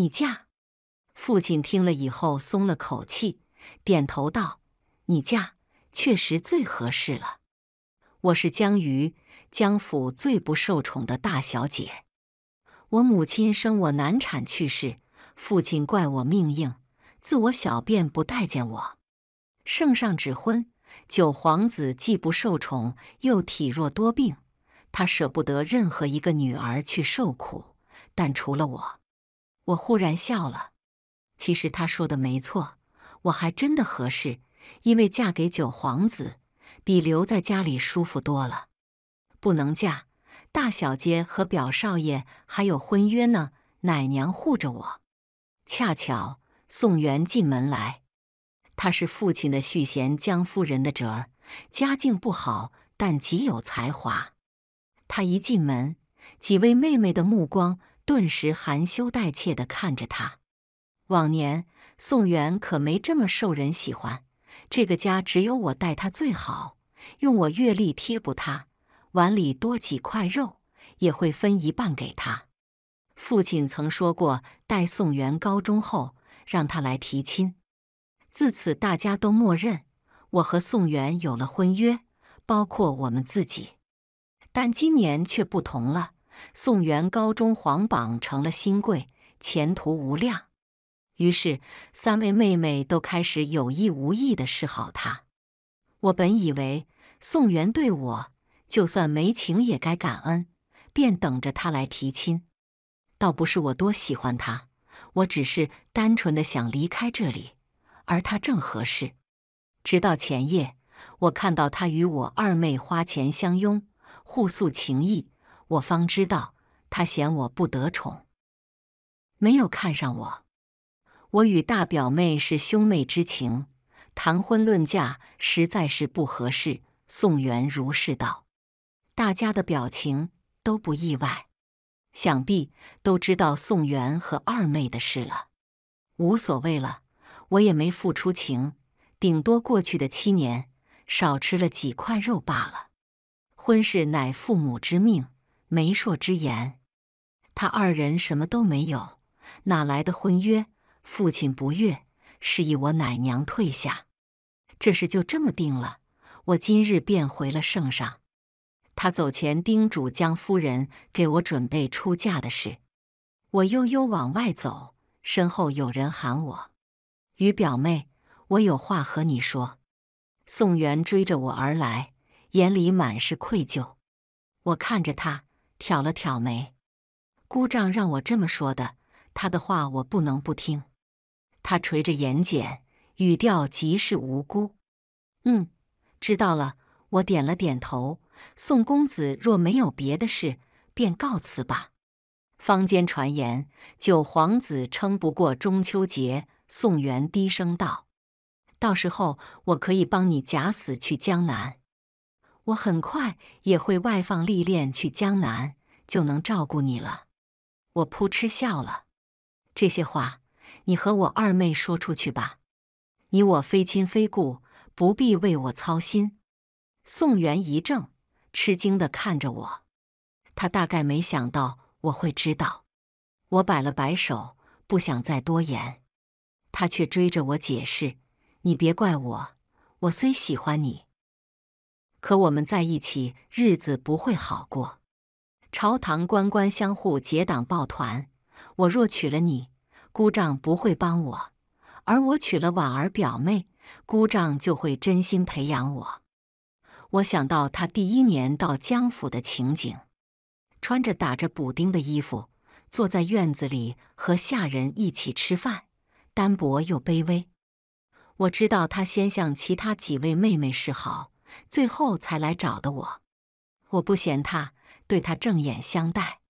你嫁，父亲听了以后松了口气，点头道：“你嫁确实最合适了。我是江瑜，江府最不受宠的大小姐。我母亲生我难产去世，父亲怪我命硬，自我小便不待见我。圣上指婚，九皇子既不受宠又体弱多病，他舍不得任何一个女儿去受苦，但除了我。”我忽然笑了，其实他说的没错，我还真的合适，因为嫁给九皇子比留在家里舒服多了。不能嫁，大小姐和表少爷还有婚约呢，奶娘护着我。恰巧宋元进门来，他是父亲的续弦江夫人的侄儿，家境不好，但极有才华。他一进门，几位妹妹的目光。顿时含羞带怯的看着他。往年宋元可没这么受人喜欢，这个家只有我待他最好，用我月历贴补他，碗里多几块肉也会分一半给他。父亲曾说过，待宋元高中后让他来提亲。自此大家都默认我和宋元有了婚约，包括我们自己。但今年却不同了。宋元高中皇榜，成了新贵，前途无量。于是三位妹妹都开始有意无意地示好他。我本以为宋元对我就算没情也该感恩，便等着他来提亲。倒不是我多喜欢他，我只是单纯的想离开这里，而他正合适。直到前夜，我看到他与我二妹花钱相拥，互诉情意。我方知道他嫌我不得宠，没有看上我。我与大表妹是兄妹之情，谈婚论嫁实在是不合适。宋元如是道。大家的表情都不意外，想必都知道宋元和二妹的事了。无所谓了，我也没付出情，顶多过去的七年少吃了几块肉罢了。婚事乃父母之命。媒妁之言，他二人什么都没有，哪来的婚约？父亲不悦，示意我奶娘退下。这事就这么定了。我今日便回了圣上。他走前叮嘱江夫人给我准备出嫁的事。我悠悠往外走，身后有人喊我：“于表妹，我有话和你说。”宋元追着我而来，眼里满是愧疚。我看着他。挑了挑眉，姑丈让我这么说的，他的话我不能不听。他垂着眼睑，语调极是无辜。嗯，知道了。我点了点头。宋公子若没有别的事，便告辞吧。坊间传言九皇子撑不过中秋节，宋元低声道：“到时候我可以帮你假死去江南。”我很快也会外放历练，去江南就能照顾你了。我扑哧笑了。这些话，你和我二妹说出去吧。你我非亲非故，不必为我操心。宋元一怔，吃惊地看着我。他大概没想到我会知道。我摆了摆手，不想再多言。他却追着我解释：“你别怪我，我虽喜欢你。”可我们在一起日子不会好过。朝堂官官相互结党抱团，我若娶了你，姑丈不会帮我；而我娶了婉儿表妹，姑丈就会真心培养我。我想到他第一年到江府的情景，穿着打着补丁的衣服，坐在院子里和下人一起吃饭，单薄又卑微。我知道他先向其他几位妹妹示好。最后才来找的我，我不嫌他，对他正眼相待，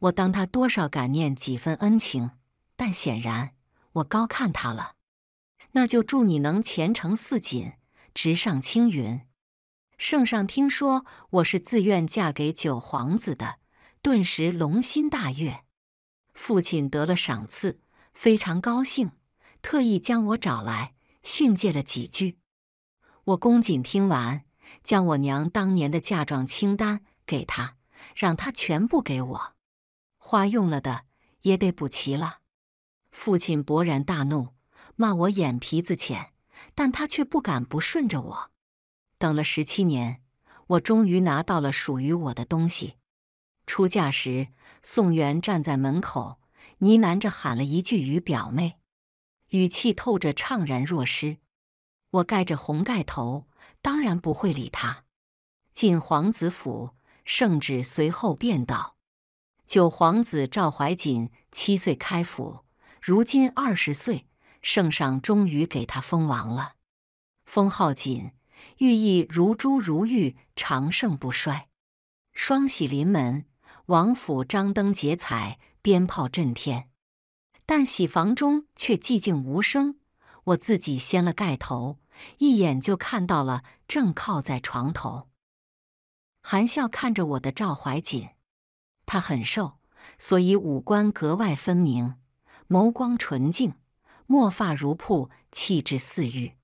我当他多少感念几分恩情，但显然我高看他了。那就祝你能前程似锦，直上青云。圣上听说我是自愿嫁给九皇子的，顿时龙心大悦。父亲得了赏赐，非常高兴，特意将我找来训诫了几句。我公瑾听完，将我娘当年的嫁妆清单给他，让他全部给我，花用了的也得补齐了。父亲勃然大怒，骂我眼皮子浅，但他却不敢不顺着我。等了十七年，我终于拿到了属于我的东西。出嫁时，宋元站在门口，呢喃着喊了一句“与表妹”，语气透着怅然若失。我盖着红盖头，当然不会理他。进皇子府，圣旨随后便到。九皇子赵怀瑾七岁开府，如今二十岁，圣上终于给他封王了，封号锦，寓意如珠如玉，长盛不衰。双喜临门，王府张灯结彩，鞭炮震天，但喜房中却寂静无声。我自己掀了盖头。一眼就看到了正靠在床头，含笑看着我的赵怀瑾。他很瘦，所以五官格外分明，眸光纯净，墨发如瀑，气质似玉，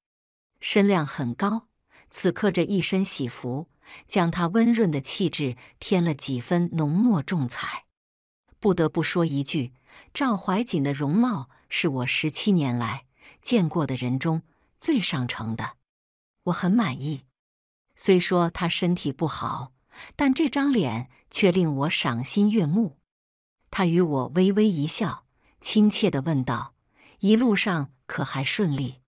身量很高。此刻这一身喜服，将他温润的气质添了几分浓墨重彩。不得不说一句，赵怀瑾的容貌是我十七年来见过的人中。最上乘的，我很满意。虽说他身体不好，但这张脸却令我赏心悦目。他与我微微一笑，亲切的问道：“一路上可还顺利？”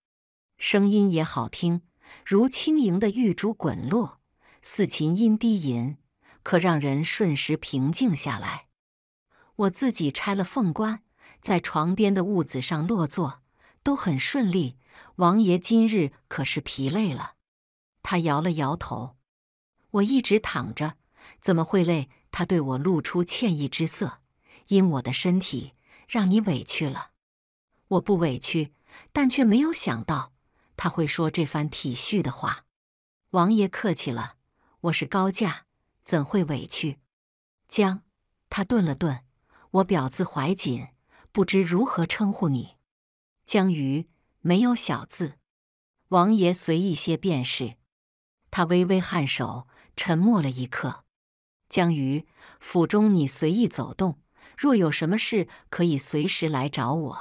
声音也好听，如轻盈的玉珠滚落，似琴音低吟，可让人瞬时平静下来。我自己拆了凤冠，在床边的屋子上落座。都很顺利，王爷今日可是疲累了？他摇了摇头。我一直躺着，怎么会累？他对我露出歉意之色，因我的身体让你委屈了。我不委屈，但却没有想到他会说这番体恤的话。王爷客气了，我是高价，怎会委屈？江，他顿了顿，我表字怀瑾，不知如何称呼你。江瑜没有小字，王爷随意些便是。他微微颔首，沉默了一刻。江瑜府中你随意走动，若有什么事，可以随时来找我，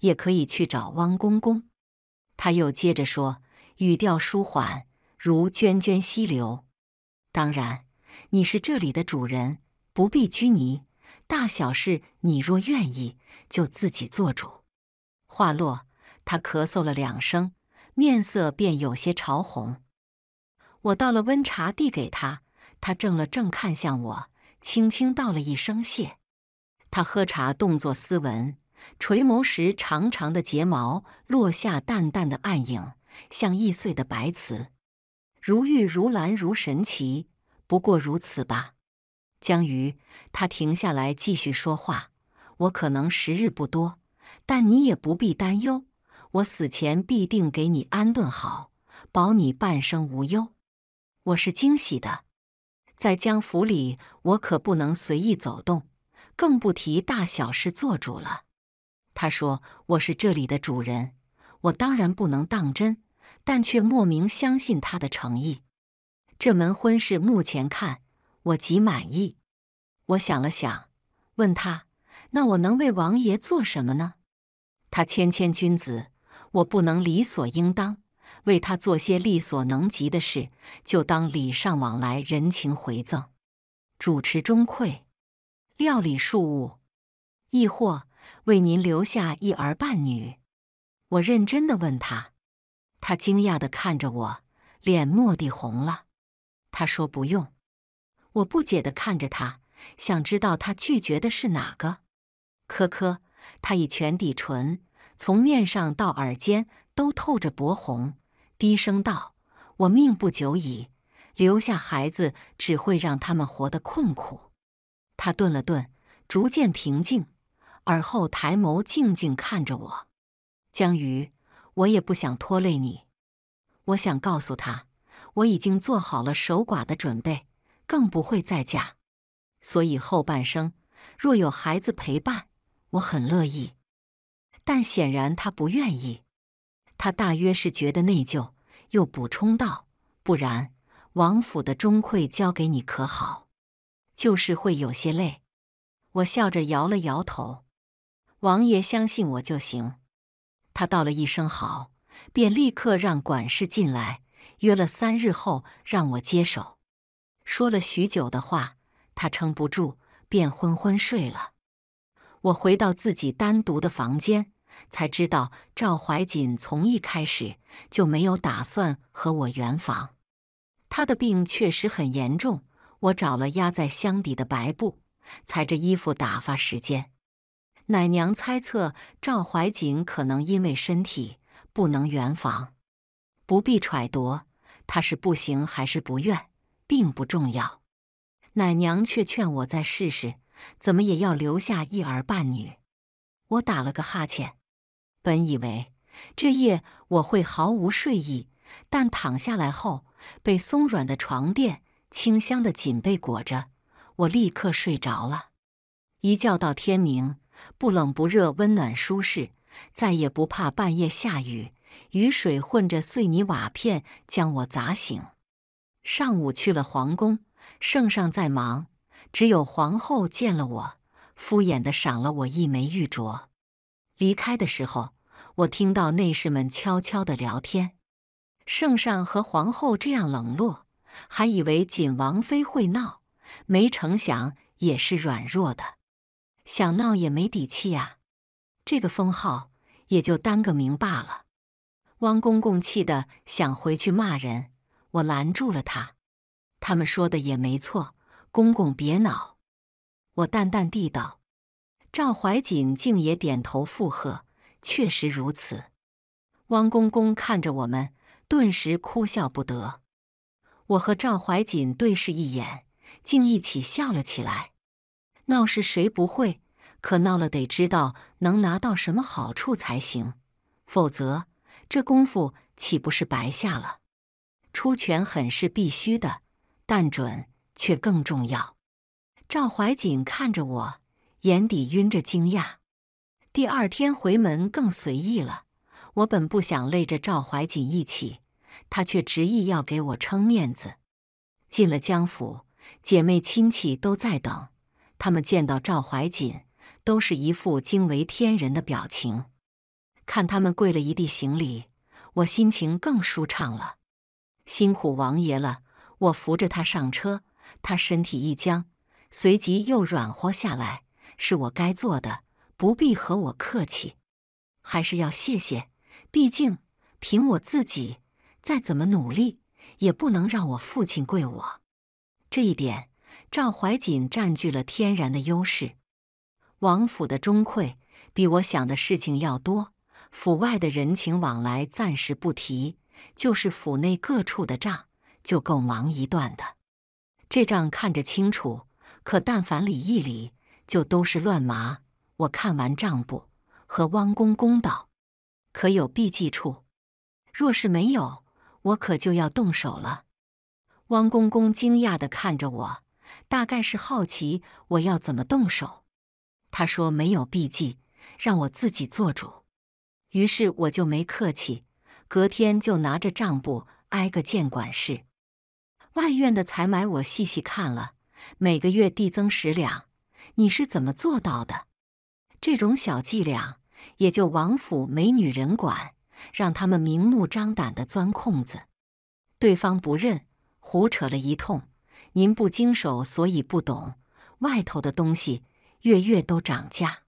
也可以去找汪公公。他又接着说，语调舒缓，如涓涓溪流。当然，你是这里的主人，不必拘泥。大小事你若愿意，就自己做主。话落，他咳嗽了两声，面色便有些潮红。我倒了温茶递给他，他怔了怔，看向我，轻轻道了一声谢。他喝茶动作斯文，垂眸时长长的睫毛落下，淡淡的暗影，像易碎的白瓷，如玉如蓝如神奇，不过如此吧。江瑜，他停下来继续说话，我可能时日不多。但你也不必担忧，我死前必定给你安顿好，保你半生无忧。我是惊喜的，在江府里我可不能随意走动，更不提大小事做主了。他说我是这里的主人，我当然不能当真，但却莫名相信他的诚意。这门婚事目前看我极满意。我想了想，问他：“那我能为王爷做什么呢？”他谦谦君子，我不能理所应当为他做些力所能及的事，就当礼尚往来，人情回赠。主持中馈，料理庶务，亦或为您留下一儿半女？我认真的问他，他惊讶的看着我，脸蓦地红了。他说：“不用。”我不解的看着他，想知道他拒绝的是哪个。科科。他以拳抵唇，从面上到耳尖都透着薄红，低声道：“我命不久矣，留下孩子只会让他们活得困苦。”他顿了顿，逐渐平静，而后抬眸静静看着我：“江瑜，我也不想拖累你。我想告诉他，我已经做好了守寡的准备，更不会再嫁。所以后半生若有孩子陪伴。”我很乐意，但显然他不愿意。他大约是觉得内疚，又补充道：“不然，王府的钟馈交给你可好？就是会有些累。”我笑着摇了摇头。王爷相信我就行。他道了一声好，便立刻让管事进来，约了三日后让我接手。说了许久的话，他撑不住，便昏昏睡了。我回到自己单独的房间，才知道赵怀瑾从一开始就没有打算和我圆房。他的病确实很严重，我找了压在箱底的白布，裁着衣服打发时间。奶娘猜测赵怀瑾可能因为身体不能圆房，不必揣度他是不行还是不愿，并不重要。奶娘却劝我再试试。怎么也要留下一儿半女。我打了个哈欠，本以为这夜我会毫无睡意，但躺下来后，被松软的床垫、清香的锦被裹着，我立刻睡着了。一觉到天明，不冷不热，温暖舒适，再也不怕半夜下雨，雨水混着碎泥瓦片将我砸醒。上午去了皇宫，圣上在忙。只有皇后见了我，敷衍的赏了我一枚玉镯。离开的时候，我听到内侍们悄悄的聊天：“圣上和皇后这样冷落，还以为锦王妃会闹，没成想也是软弱的，想闹也没底气啊。这个封号也就单个名罢了。”汪公公气的想回去骂人，我拦住了他。他们说的也没错。公公别恼，我淡淡地道。赵怀瑾竟也点头附和，确实如此。汪公公看着我们，顿时哭笑不得。我和赵怀瑾对视一眼，竟一起笑了起来。闹事谁不会？可闹了得知道能拿到什么好处才行，否则这功夫岂不是白下了？出拳狠是必须的，但准。却更重要。赵怀瑾看着我，眼底晕着惊讶。第二天回门更随意了。我本不想累着赵怀瑾一起，他却执意要给我撑面子。进了江府，姐妹亲戚都在等。他们见到赵怀瑾，都是一副惊为天人的表情。看他们跪了一地行礼，我心情更舒畅了。辛苦王爷了，我扶着他上车。他身体一僵，随即又软和下来。是我该做的，不必和我客气。还是要谢谢，毕竟凭我自己，再怎么努力，也不能让我父亲跪我。这一点，赵怀瑾占据了天然的优势。王府的钟馈比我想的事情要多，府外的人情往来暂时不提，就是府内各处的账就够忙一段的。这账看着清楚，可但凡理一理，就都是乱麻。我看完账簿，和汪公公道：“可有避忌处？若是没有，我可就要动手了。”汪公公惊讶地看着我，大概是好奇我要怎么动手。他说：“没有避忌，让我自己做主。”于是我就没客气，隔天就拿着账簿挨个见管事。外院的采买我细细看了，每个月递增十两，你是怎么做到的？这种小伎俩也就王府没女人管，让他们明目张胆的钻空子。对方不认，胡扯了一通。您不经手，所以不懂外头的东西，月月都涨价，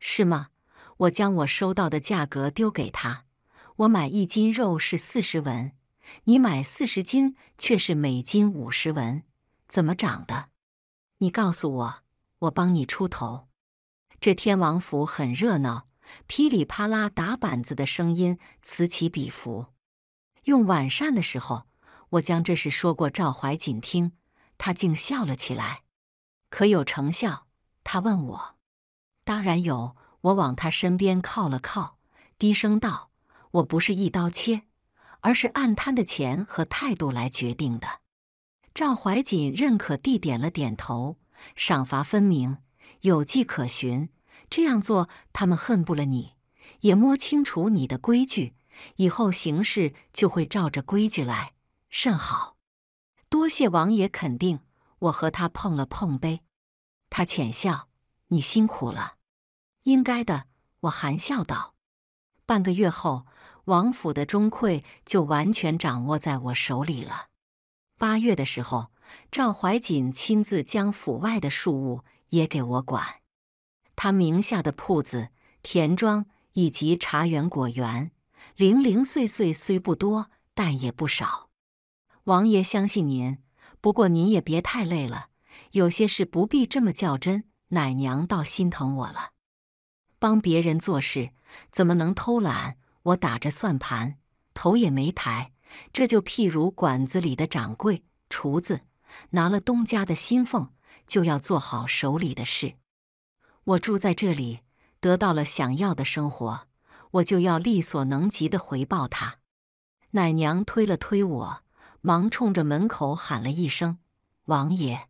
是吗？我将我收到的价格丢给他，我买一斤肉是四十文。你买四十斤却是每斤五十文，怎么涨的？你告诉我，我帮你出头。这天王府很热闹，噼里啪啦打板子的声音此起彼伏。用晚膳的时候，我将这事说过赵怀瑾听，他竟笑了起来。可有成效？他问我。当然有。我往他身边靠了靠，低声道：“我不是一刀切。”而是按贪的钱和态度来决定的。赵怀瑾认可地点了点头，赏罚分明，有迹可循。这样做，他们恨不了你，也摸清楚你的规矩，以后行事就会照着规矩来，甚好。多谢王爷肯定，我和他碰了碰杯。他浅笑：“你辛苦了。”“应该的。”我含笑道。半个月后。王府的钟馈就完全掌握在我手里了。八月的时候，赵怀瑾亲自将府外的庶务也给我管。他名下的铺子、田庄以及茶园、果园，零零碎碎虽不多，但也不少。王爷相信您，不过您也别太累了。有些事不必这么较真。奶娘倒心疼我了，帮别人做事怎么能偷懒？我打着算盘，头也没抬。这就譬如馆子里的掌柜、厨子，拿了东家的薪俸，就要做好手里的事。我住在这里，得到了想要的生活，我就要力所能及的回报他。奶娘推了推我，忙冲着门口喊了一声：“王爷！”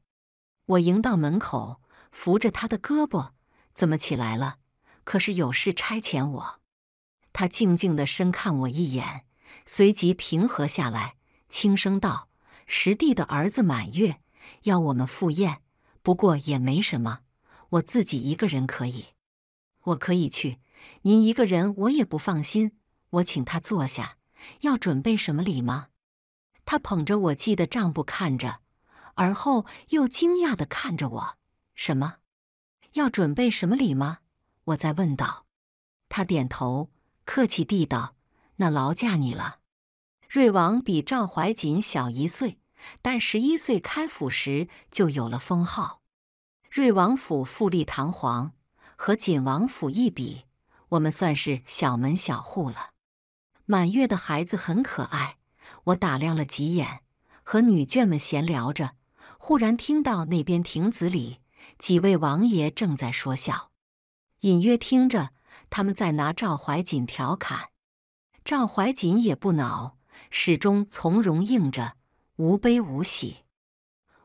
我迎到门口，扶着他的胳膊：“怎么起来了？可是有事差遣我？”他静静的深看我一眼，随即平和下来，轻声道：“十弟的儿子满月，要我们赴宴，不过也没什么，我自己一个人可以。我可以去，您一个人我也不放心。我请他坐下，要准备什么礼吗？”他捧着我寄的账簿看着，而后又惊讶的看着我：“什么？要准备什么礼吗？”我再问道。他点头。客气地道：“那劳驾你了。”瑞王比赵怀瑾小一岁，但十一岁开府时就有了封号。瑞王府富丽堂皇，和锦王府一比，我们算是小门小户了。满月的孩子很可爱，我打量了几眼，和女眷们闲聊着，忽然听到那边亭子里几位王爷正在说笑，隐约听着。他们在拿赵怀瑾调侃，赵怀瑾也不恼，始终从容应着，无悲无喜。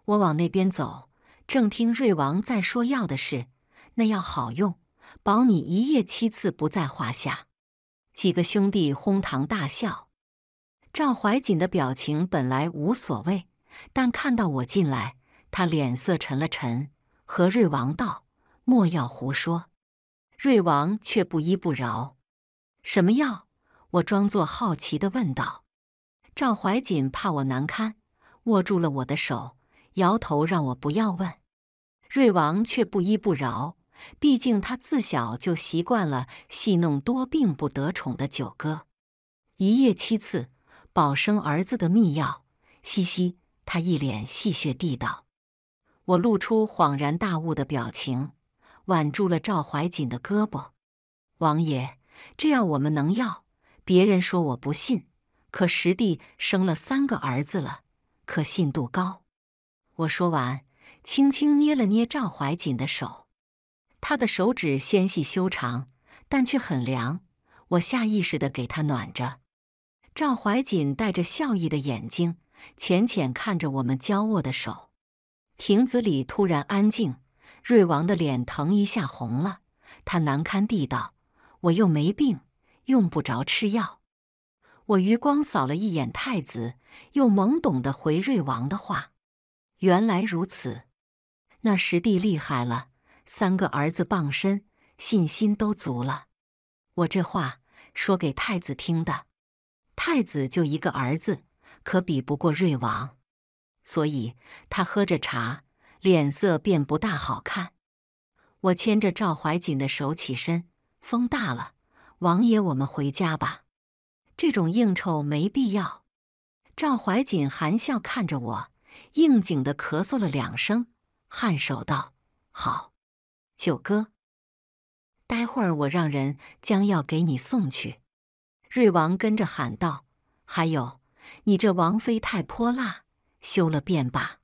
我往那边走，正听瑞王在说药的事，那药好用，保你一夜七次不在话下。几个兄弟哄堂大笑，赵怀瑾的表情本来无所谓，但看到我进来，他脸色沉了沉，和瑞王道：“莫要胡说。”瑞王却不依不饶，“什么药？”我装作好奇的问道。赵怀瑾怕我难堪，握住了我的手，摇头让我不要问。瑞王却不依不饶，毕竟他自小就习惯了戏弄多病不得宠的九哥。一夜七次保生儿子的秘药，嘻嘻，他一脸戏谑地道。我露出恍然大悟的表情。挽住了赵怀瑾的胳膊，王爷，这样我们能要。别人说我不信，可十弟生了三个儿子了，可信度高。我说完，轻轻捏了捏赵怀瑾的手，他的手指纤细修长，但却很凉，我下意识地给他暖着。赵怀瑾带着笑意的眼睛，浅浅看着我们交握的手。亭子里突然安静。瑞王的脸腾一下红了，他难堪地道：“我又没病，用不着吃药。”我余光扫了一眼太子，又懵懂地回瑞王的话：“原来如此，那十弟厉害了，三个儿子傍身，信心都足了。”我这话说给太子听的，太子就一个儿子，可比不过瑞王，所以他喝着茶。脸色便不大好看。我牵着赵怀瑾的手起身，风大了，王爷，我们回家吧。这种应酬没必要。赵怀瑾含笑看着我，应景的咳嗽了两声，颔首道：“好，九哥，待会儿我让人将药给你送去。”瑞王跟着喊道：“还有，你这王妃太泼辣，休了便罢。”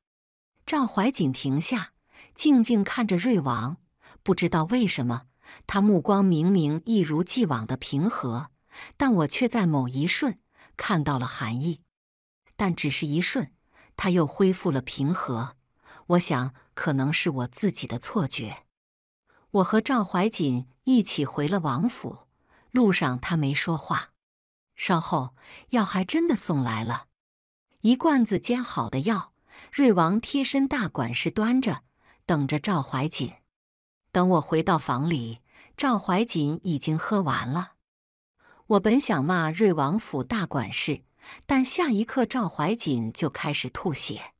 赵怀瑾停下，静静看着瑞王。不知道为什么，他目光明明一如既往的平和，但我却在某一瞬看到了寒意。但只是一瞬，他又恢复了平和。我想，可能是我自己的错觉。我和赵怀瑾一起回了王府，路上他没说话。稍后，药还真的送来了，一罐子煎好的药。瑞王贴身大管事端着，等着赵怀瑾。等我回到房里，赵怀瑾已经喝完了。我本想骂瑞王府大管事，但下一刻赵怀瑾就开始吐血，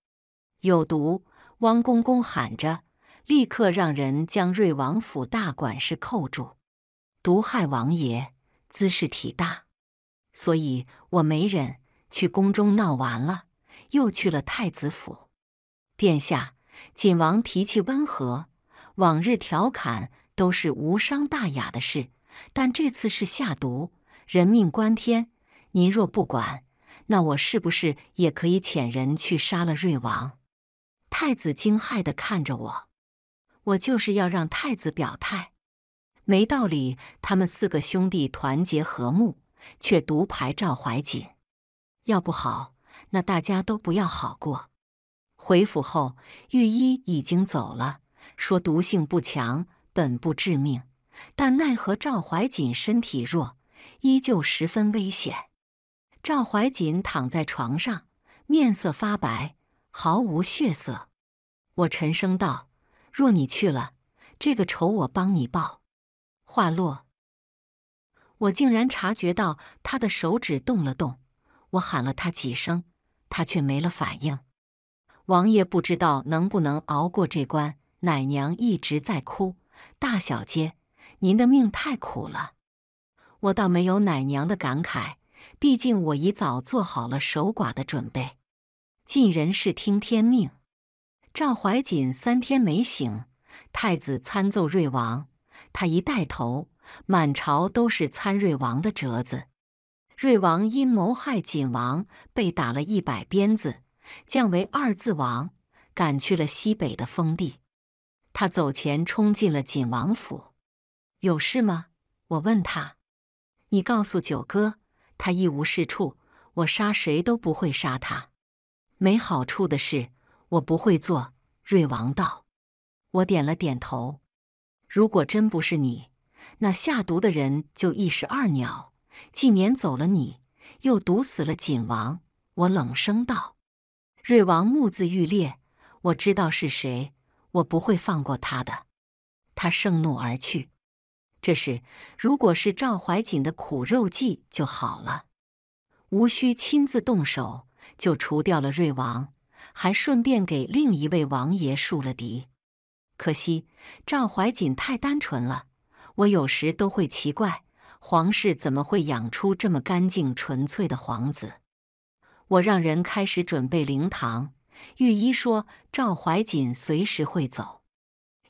有毒！汪公公喊着，立刻让人将瑞王府大管事扣住，毒害王爷，滋事体大，所以我没忍，去宫中闹完了。又去了太子府，殿下，锦王脾气温和，往日调侃都是无伤大雅的事，但这次是下毒，人命关天。您若不管，那我是不是也可以遣人去杀了瑞王？太子惊骇地看着我，我就是要让太子表态，没道理。他们四个兄弟团结和睦，却独排赵怀瑾，要不好。那大家都不要好过。回府后，御医已经走了，说毒性不强，本不致命，但奈何赵怀瑾身体弱，依旧十分危险。赵怀瑾躺在床上，面色发白，毫无血色。我沉声道：“若你去了，这个仇我帮你报。”话落，我竟然察觉到他的手指动了动。我喊了他几声。他却没了反应，王爷不知道能不能熬过这关。奶娘一直在哭，大小姐，您的命太苦了。我倒没有奶娘的感慨，毕竟我已早做好了守寡的准备。尽人事，听天命。赵怀瑾三天没醒，太子参奏瑞王，他一带头，满朝都是参瑞王的折子。瑞王因谋害锦王被打了一百鞭子，降为二字王，赶去了西北的封地。他走前冲进了锦王府，有事吗？我问他。你告诉九哥，他一无是处，我杀谁都不会杀他。没好处的事，我不会做。瑞王道。我点了点头。如果真不是你，那下毒的人就一石二鸟。既撵走了，你又毒死了锦王。我冷声道：“瑞王目眦欲裂，我知道是谁，我不会放过他的。”他盛怒而去。这事如果是赵怀瑾的苦肉计就好了，无需亲自动手就除掉了瑞王，还顺便给另一位王爷树了敌。可惜赵怀瑾太单纯了，我有时都会奇怪。皇室怎么会养出这么干净纯粹的皇子？我让人开始准备灵堂。御医说赵怀瑾随时会走。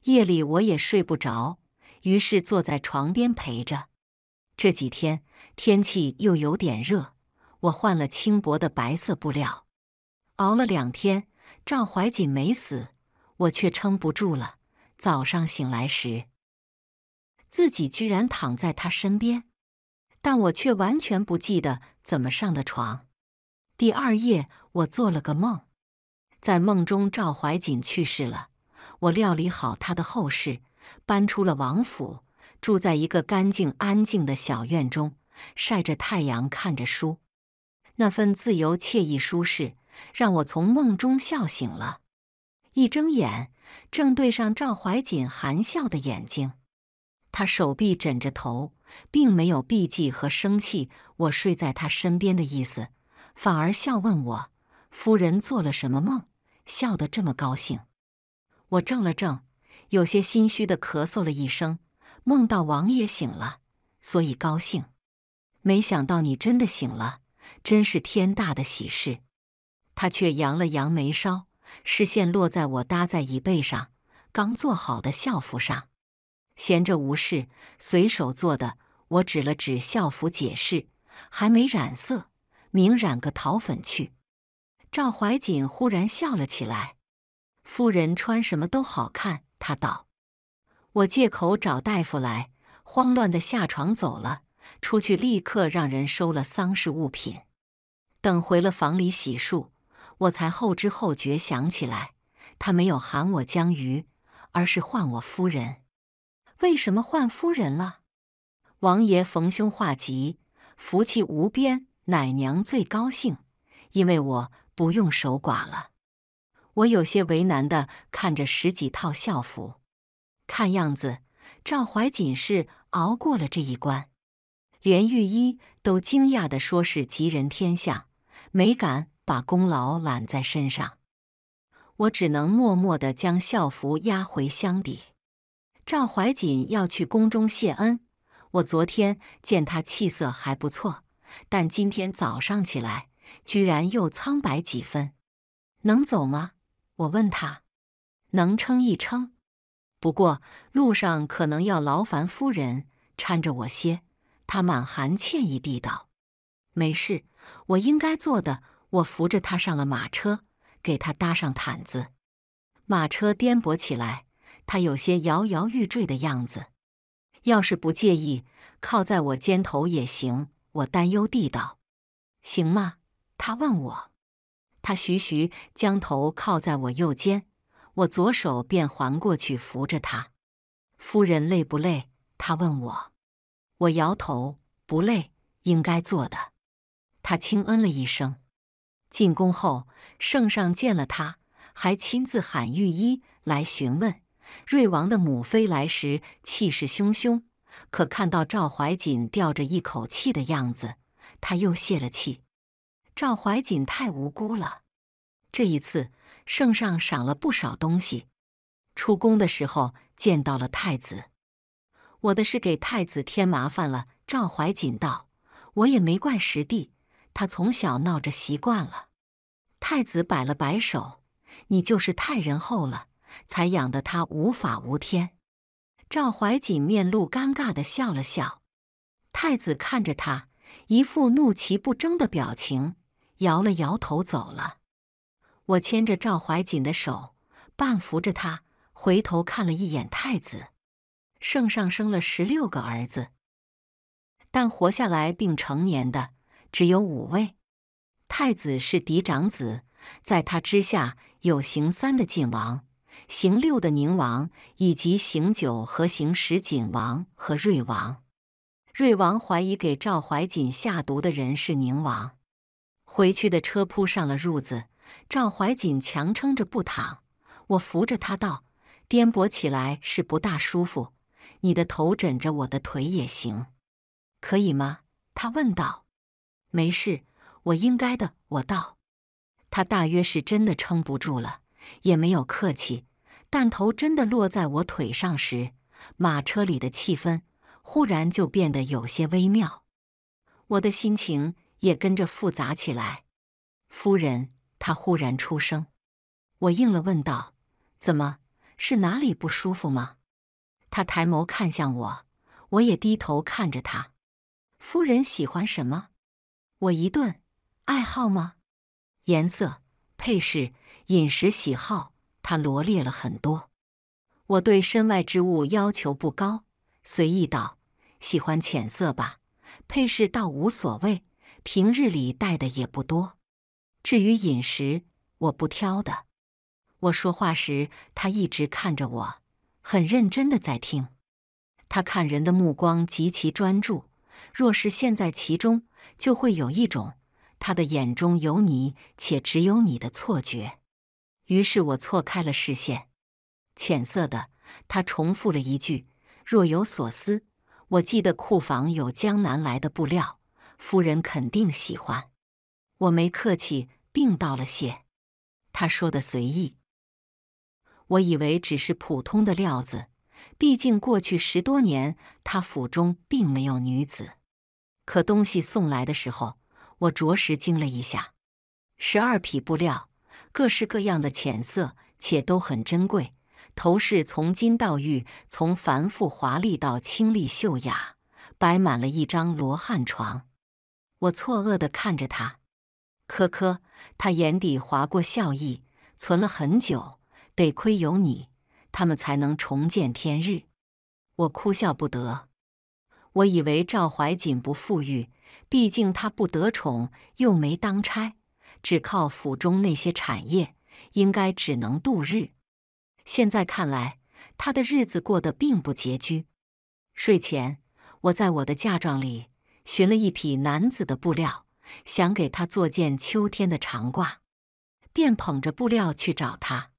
夜里我也睡不着，于是坐在床边陪着。这几天天气又有点热，我换了轻薄的白色布料。熬了两天，赵怀瑾没死，我却撑不住了。早上醒来时。自己居然躺在他身边，但我却完全不记得怎么上的床。第二夜，我做了个梦，在梦中赵怀瑾去世了，我料理好他的后事，搬出了王府，住在一个干净安静的小院中，晒着太阳，看着书。那份自由、惬意、舒适，让我从梦中笑醒了。一睁眼，正对上赵怀瑾含笑的眼睛。他手臂枕着头，并没有避忌和生气我睡在他身边的意思，反而笑问我：“夫人做了什么梦？笑得这么高兴？”我怔了怔，有些心虚的咳嗽了一声：“梦到王爷醒了，所以高兴。”没想到你真的醒了，真是天大的喜事。他却扬了扬眉梢，视线落在我搭在椅背上刚做好的校服上。闲着无事，随手做的。我指了指校服，解释：“还没染色，明染个桃粉去。”赵怀瑾忽然笑了起来：“夫人穿什么都好看。”他道：“我借口找大夫来，慌乱的下床走了出去，立刻让人收了丧事物品。等回了房里洗漱，我才后知后觉想起来，他没有喊我江瑜，而是唤我夫人。”为什么换夫人了？王爷逢凶化吉，福气无边，奶娘最高兴，因为我不用守寡了。我有些为难的看着十几套校服，看样子赵怀瑾是熬过了这一关，连御医都惊讶的说是吉人天相，没敢把功劳揽在身上。我只能默默的将校服压回箱底。赵怀瑾要去宫中谢恩，我昨天见他气色还不错，但今天早上起来居然又苍白几分。能走吗？我问他。能撑一撑，不过路上可能要劳烦夫人搀着我些。他满含歉意地道：“没事，我应该做的。”我扶着他上了马车，给他搭上毯子。马车颠簸起来。他有些摇摇欲坠的样子，要是不介意，靠在我肩头也行。我担忧地道：“行吗？”他问我。他徐徐将头靠在我右肩，我左手便环过去扶着他。夫人累不累？他问我。我摇头：“不累，应该做的。”他轻嗯了一声。进宫后，圣上见了他，还亲自喊御医来询问。瑞王的母妃来时气势汹汹，可看到赵怀瑾吊着一口气的样子，他又泄了气。赵怀瑾太无辜了。这一次，圣上赏了不少东西。出宫的时候见到了太子，我的事给太子添麻烦了。赵怀瑾道：“我也没怪十弟，他从小闹着习惯了。”太子摆了摆手：“你就是太仁厚了。”才养得他无法无天。赵怀瑾面露尴尬的笑了笑，太子看着他，一副怒其不争的表情，摇了摇头走了。我牵着赵怀瑾的手，半扶着他，回头看了一眼太子。圣上生了十六个儿子，但活下来并成年的只有五位。太子是嫡长子，在他之下有行三的晋王。行六的宁王，以及行九和行十锦王和瑞王，瑞王怀疑给赵怀瑾下毒的人是宁王。回去的车铺上了褥子，赵怀瑾强撑着不躺，我扶着他道：“颠簸起来是不大舒服，你的头枕着我的腿也行，可以吗？”他问道。“没事，我应该的。”我道。他大约是真的撑不住了，也没有客气。弹头真的落在我腿上时，马车里的气氛忽然就变得有些微妙，我的心情也跟着复杂起来。夫人，她忽然出声，我应了，问道：“怎么？是哪里不舒服吗？”她抬眸看向我，我也低头看着她。夫人喜欢什么？我一顿，爱好吗？颜色、配饰、饮食喜好。他罗列了很多，我对身外之物要求不高，随意道，喜欢浅色吧，配饰倒无所谓，平日里戴的也不多。至于饮食，我不挑的。我说话时，他一直看着我，很认真的在听。他看人的目光极其专注，若是陷在其中，就会有一种他的眼中有你，且只有你的错觉。于是我错开了视线，浅色的。他重复了一句，若有所思。我记得库房有江南来的布料，夫人肯定喜欢。我没客气，并道了谢。他说的随意，我以为只是普通的料子，毕竟过去十多年，他府中并没有女子。可东西送来的时候，我着实惊了一下。十二匹布料。各式各样的浅色，且都很珍贵。头饰从金到玉，从繁复华丽到清丽秀雅，摆满了一张罗汉床。我错愕地看着他，科科，他眼底划过笑意，存了很久，得亏有你，他们才能重见天日。我哭笑不得。我以为赵怀瑾不富裕，毕竟他不得宠，又没当差。只靠府中那些产业，应该只能度日。现在看来，他的日子过得并不拮据。睡前，我在我的嫁妆里寻了一匹男子的布料，想给他做件秋天的长褂，便捧着布料去找他。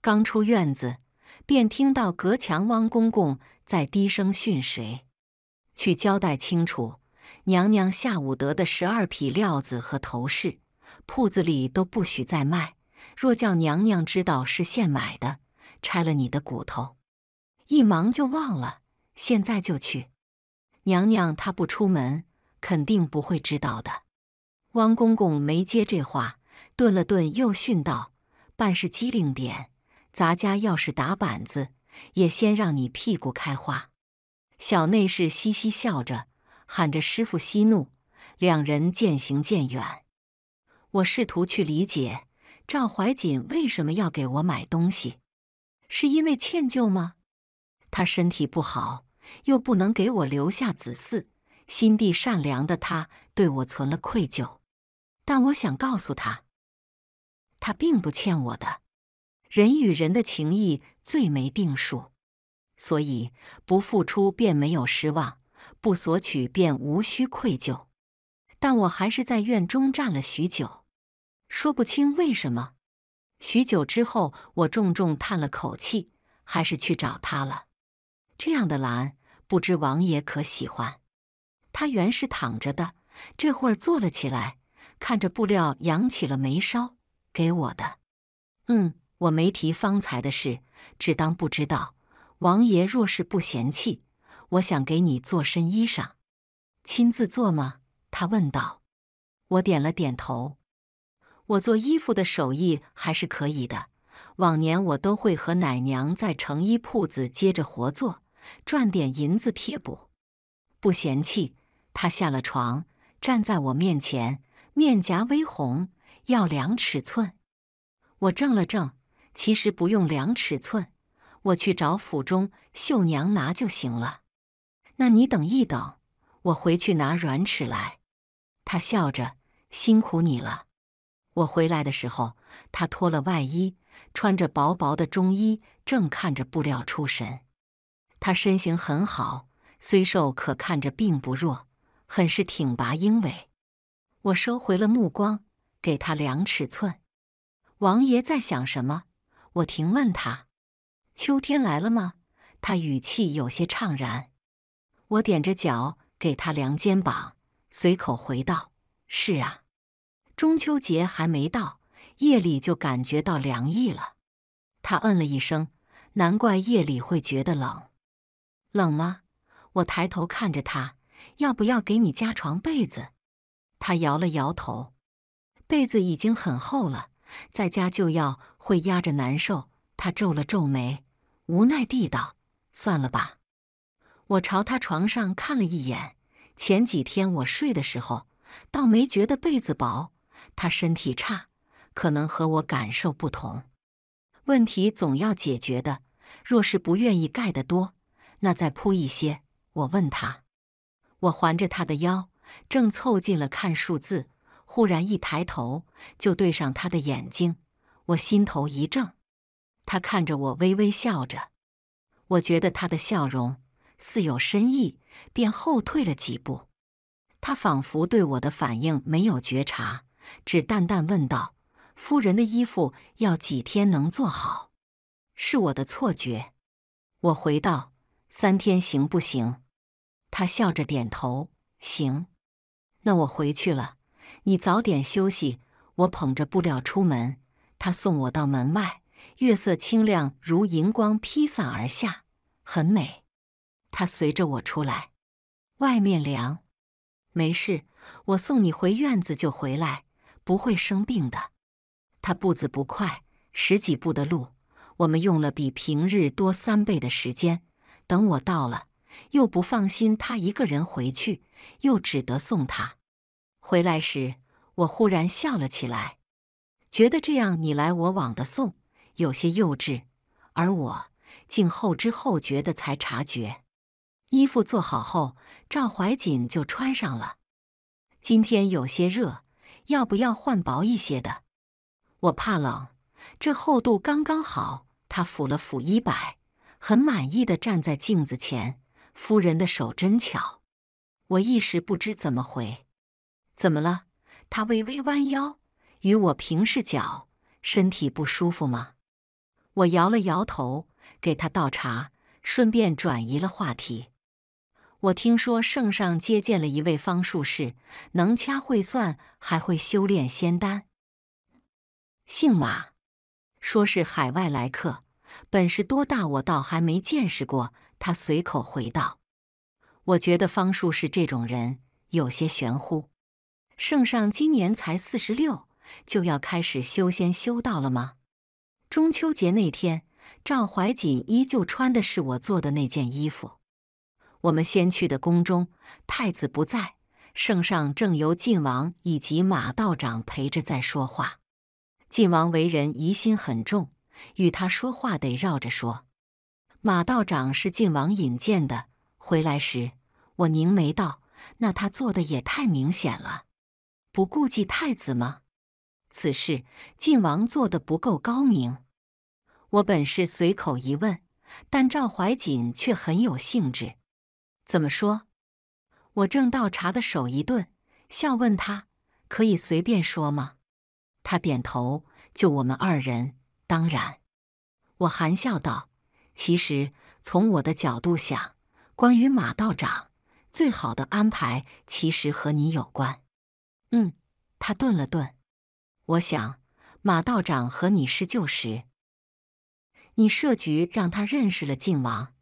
刚出院子，便听到隔墙汪公公在低声训谁：“去交代清楚，娘娘下午得的十二匹料子和头饰。”铺子里都不许再卖，若叫娘娘知道是现买的，拆了你的骨头。一忙就忘了，现在就去。娘娘她不出门，肯定不会知道的。汪公公没接这话，顿了顿，又训道：“办事机灵点，咱家要是打板子，也先让你屁股开花。”小内侍嘻嘻笑着，喊着：“师傅息怒。”两人渐行渐远。我试图去理解赵怀瑾为什么要给我买东西，是因为歉疚吗？他身体不好，又不能给我留下子嗣，心地善良的他对我存了愧疚。但我想告诉他，他并不欠我的。人与人的情谊最没定数，所以不付出便没有失望，不索取便无需愧疚。但我还是在院中站了许久，说不清为什么。许久之后，我重重叹了口气，还是去找他了。这样的蓝，不知王爷可喜欢？他原是躺着的，这会儿坐了起来，看着布料，扬起了眉梢。给我的，嗯，我没提方才的事，只当不知道。王爷若是不嫌弃，我想给你做身衣裳，亲自做吗？他问道：“我点了点头。我做衣服的手艺还是可以的。往年我都会和奶娘在成衣铺子接着活做，赚点银子贴补。不嫌弃。”他下了床，站在我面前，面颊微红，要量尺寸。我怔了怔，其实不用量尺寸，我去找府中绣娘拿就行了。那你等一等，我回去拿软尺来。他笑着：“辛苦你了。”我回来的时候，他脱了外衣，穿着薄薄的中衣，正看着布料出神。他身形很好，虽瘦可看着并不弱，很是挺拔英伟。我收回了目光，给他量尺寸。王爷在想什么？我停问他：“秋天来了吗？”他语气有些怅然。我踮着脚给他量肩膀。随口回道：“是啊，中秋节还没到，夜里就感觉到凉意了。”他嗯了一声，难怪夜里会觉得冷。冷吗？我抬头看着他，要不要给你加床被子？他摇了摇头，被子已经很厚了，在家就要会压着难受。他皱了皱眉，无奈地道：“算了吧。”我朝他床上看了一眼。前几天我睡的时候，倒没觉得被子薄。他身体差，可能和我感受不同。问题总要解决的。若是不愿意盖得多，那再铺一些。我问他，我环着他的腰，正凑近了看数字，忽然一抬头，就对上他的眼睛。我心头一怔，他看着我，微微笑着。我觉得他的笑容似有深意。便后退了几步，他仿佛对我的反应没有觉察，只淡淡问道：“夫人的衣服要几天能做好？”是我的错觉，我回道：“三天行不行？”他笑着点头：“行。”那我回去了，你早点休息。我捧着布料出门，他送我到门外。月色清亮，如银光披洒而下，很美。他随着我出来，外面凉，没事，我送你回院子就回来，不会生病的。他步子不快，十几步的路，我们用了比平日多三倍的时间。等我到了，又不放心他一个人回去，又只得送他。回来时，我忽然笑了起来，觉得这样你来我往的送有些幼稚，而我竟后知后觉的才察觉。衣服做好后，赵怀瑾就穿上了。今天有些热，要不要换薄一些的？我怕冷，这厚度刚刚好。他抚了抚衣摆，很满意的站在镜子前。夫人的手真巧，我一时不知怎么回。怎么了？他微微弯腰，与我平视角。身体不舒服吗？我摇了摇头，给他倒茶，顺便转移了话题。我听说圣上接见了一位方术士，能掐会算，还会修炼仙丹，姓马，说是海外来客，本事多大，我倒还没见识过。他随口回道：“我觉得方术士这种人有些玄乎。圣上今年才四十六，就要开始修仙修道了吗？”中秋节那天，赵怀瑾依旧穿的是我做的那件衣服。我们先去的宫中，太子不在，圣上正由晋王以及马道长陪着在说话。晋王为人疑心很重，与他说话得绕着说。马道长是晋王引荐的，回来时我凝眉道：“那他做的也太明显了，不顾忌太子吗？此事晋王做的不够高明。”我本是随口一问，但赵怀瑾却很有兴致。怎么说？我正倒茶的手一顿，笑问他：“可以随便说吗？”他点头。就我们二人，当然。我含笑道：“其实从我的角度想，关于马道长最好的安排，其实和你有关。”嗯，他顿了顿，我想马道长和你是旧识，你设局让他认识了靖王。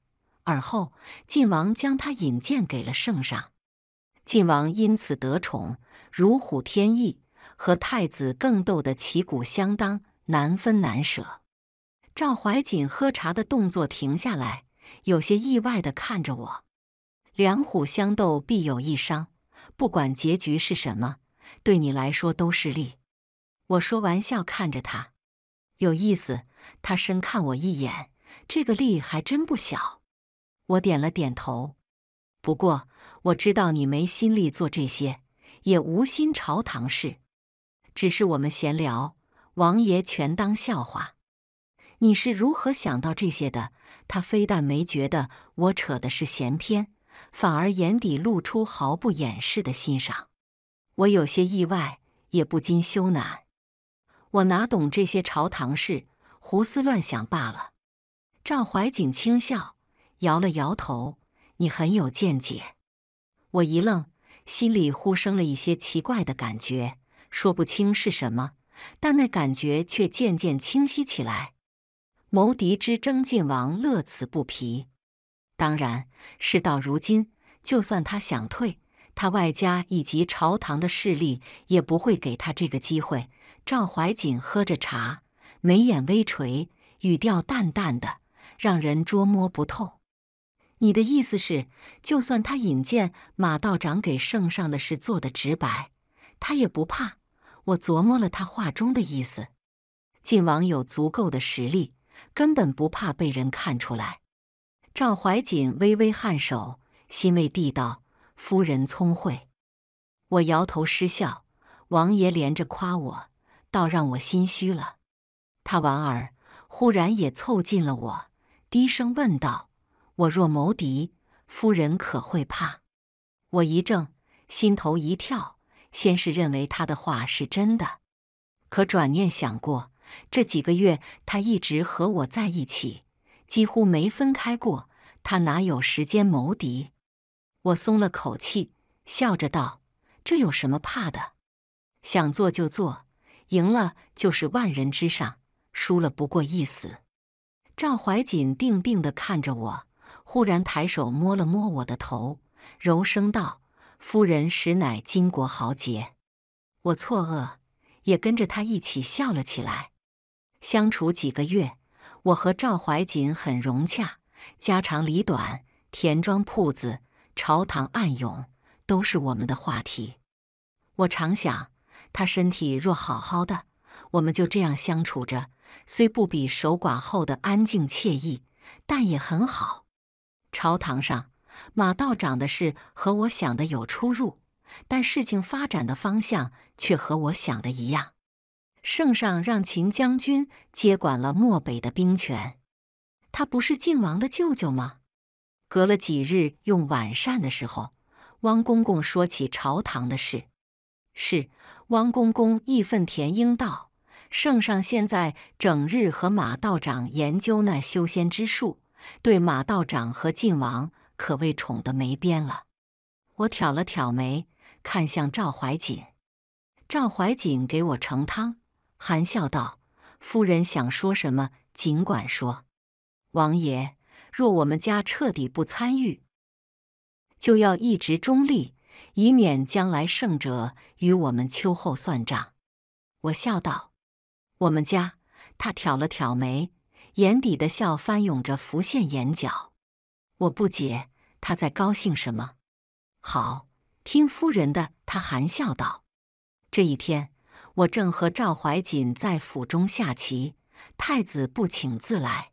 而后，晋王将他引荐给了圣上，晋王因此得宠，如虎添翼，和太子更斗得旗鼓相当，难分难舍。赵怀瑾喝茶的动作停下来，有些意外地看着我。两虎相斗，必有一伤，不管结局是什么，对你来说都是利。我说完，笑看着他，有意思。他深看我一眼，这个利还真不小。我点了点头，不过我知道你没心力做这些，也无心朝堂事，只是我们闲聊，王爷全当笑话。你是如何想到这些的？他非但没觉得我扯的是闲篇，反而眼底露出毫不掩饰的欣赏。我有些意外，也不禁羞赧。我哪懂这些朝堂事，胡思乱想罢了。赵怀瑾轻笑。摇了摇头，你很有见解。我一愣，心里忽生了一些奇怪的感觉，说不清是什么，但那感觉却渐渐清晰起来。谋敌之争，晋王乐此不疲。当然，事到如今，就算他想退，他外家以及朝堂的势力也不会给他这个机会。赵怀瑾喝着茶，眉眼微垂，语调淡淡的，让人捉摸不透。你的意思是，就算他引荐马道长给圣上的事做得直白，他也不怕？我琢磨了他话中的意思，晋王有足够的实力，根本不怕被人看出来。赵怀瑾微微颔首，欣慰地道：“夫人聪慧。”我摇头失笑，王爷连着夸我，倒让我心虚了。他莞尔，忽然也凑近了我，低声问道。我若谋敌，夫人可会怕？我一怔，心头一跳，先是认为他的话是真的，可转念想过，这几个月他一直和我在一起，几乎没分开过，他哪有时间谋敌？我松了口气，笑着道：“这有什么怕的？想做就做，赢了就是万人之上，输了不过一死。”赵怀瑾定定地看着我。忽然抬手摸了摸我的头，柔声道：“夫人实乃巾帼豪杰。”我错愕，也跟着他一起笑了起来。相处几个月，我和赵怀瑾很融洽，家长里短、田庄铺子、朝堂暗涌，都是我们的话题。我常想，他身体若好好的，我们就这样相处着，虽不比守寡后的安静惬意，但也很好。朝堂上，马道长的事和我想的有出入，但事情发展的方向却和我想的一样。圣上让秦将军接管了漠北的兵权，他不是晋王的舅舅吗？隔了几日，用晚膳的时候，汪公公说起朝堂的事。是，汪公公义愤填膺道：“圣上现在整日和马道长研究那修仙之术。”对马道长和晋王可谓宠得没边了。我挑了挑眉，看向赵怀瑾。赵怀瑾给我盛汤，含笑道：“夫人想说什么，尽管说。”王爷，若我们家彻底不参与，就要一直中立，以免将来胜者与我们秋后算账。我笑道：“我们家。”他挑了挑眉。眼底的笑翻涌着，浮现眼角。我不解，他在高兴什么？好，听夫人的。他含笑道：“这一天，我正和赵怀瑾在府中下棋，太子不请自来。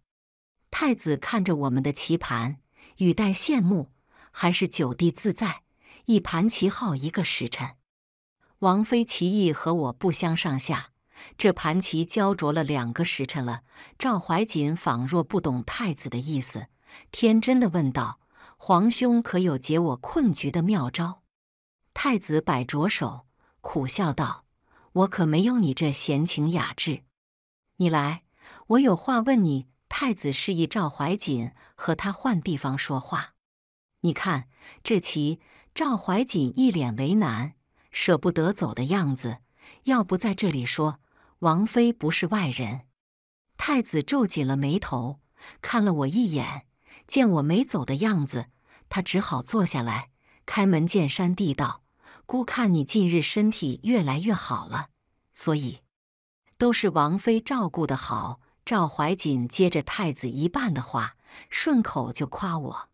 太子看着我们的棋盘，语带羡慕。还是九弟自在，一盘棋耗一个时辰。王妃棋艺和我不相上下。”这盘棋胶着了两个时辰了。赵怀瑾仿若不懂太子的意思，天真的问道：“皇兄可有解我困局的妙招？”太子摆着手，苦笑道：“我可没有你这闲情雅致。你来，我有话问你。”太子示意赵怀瑾和他换地方说话。你看这棋，赵怀瑾一脸为难，舍不得走的样子。要不在这里说？王妃不是外人，太子皱紧了眉头，看了我一眼，见我没走的样子，他只好坐下来，开门见山地道：“孤看你近日身体越来越好了，所以都是王妃照顾的好。”赵怀瑾接着太子一半的话，顺口就夸我。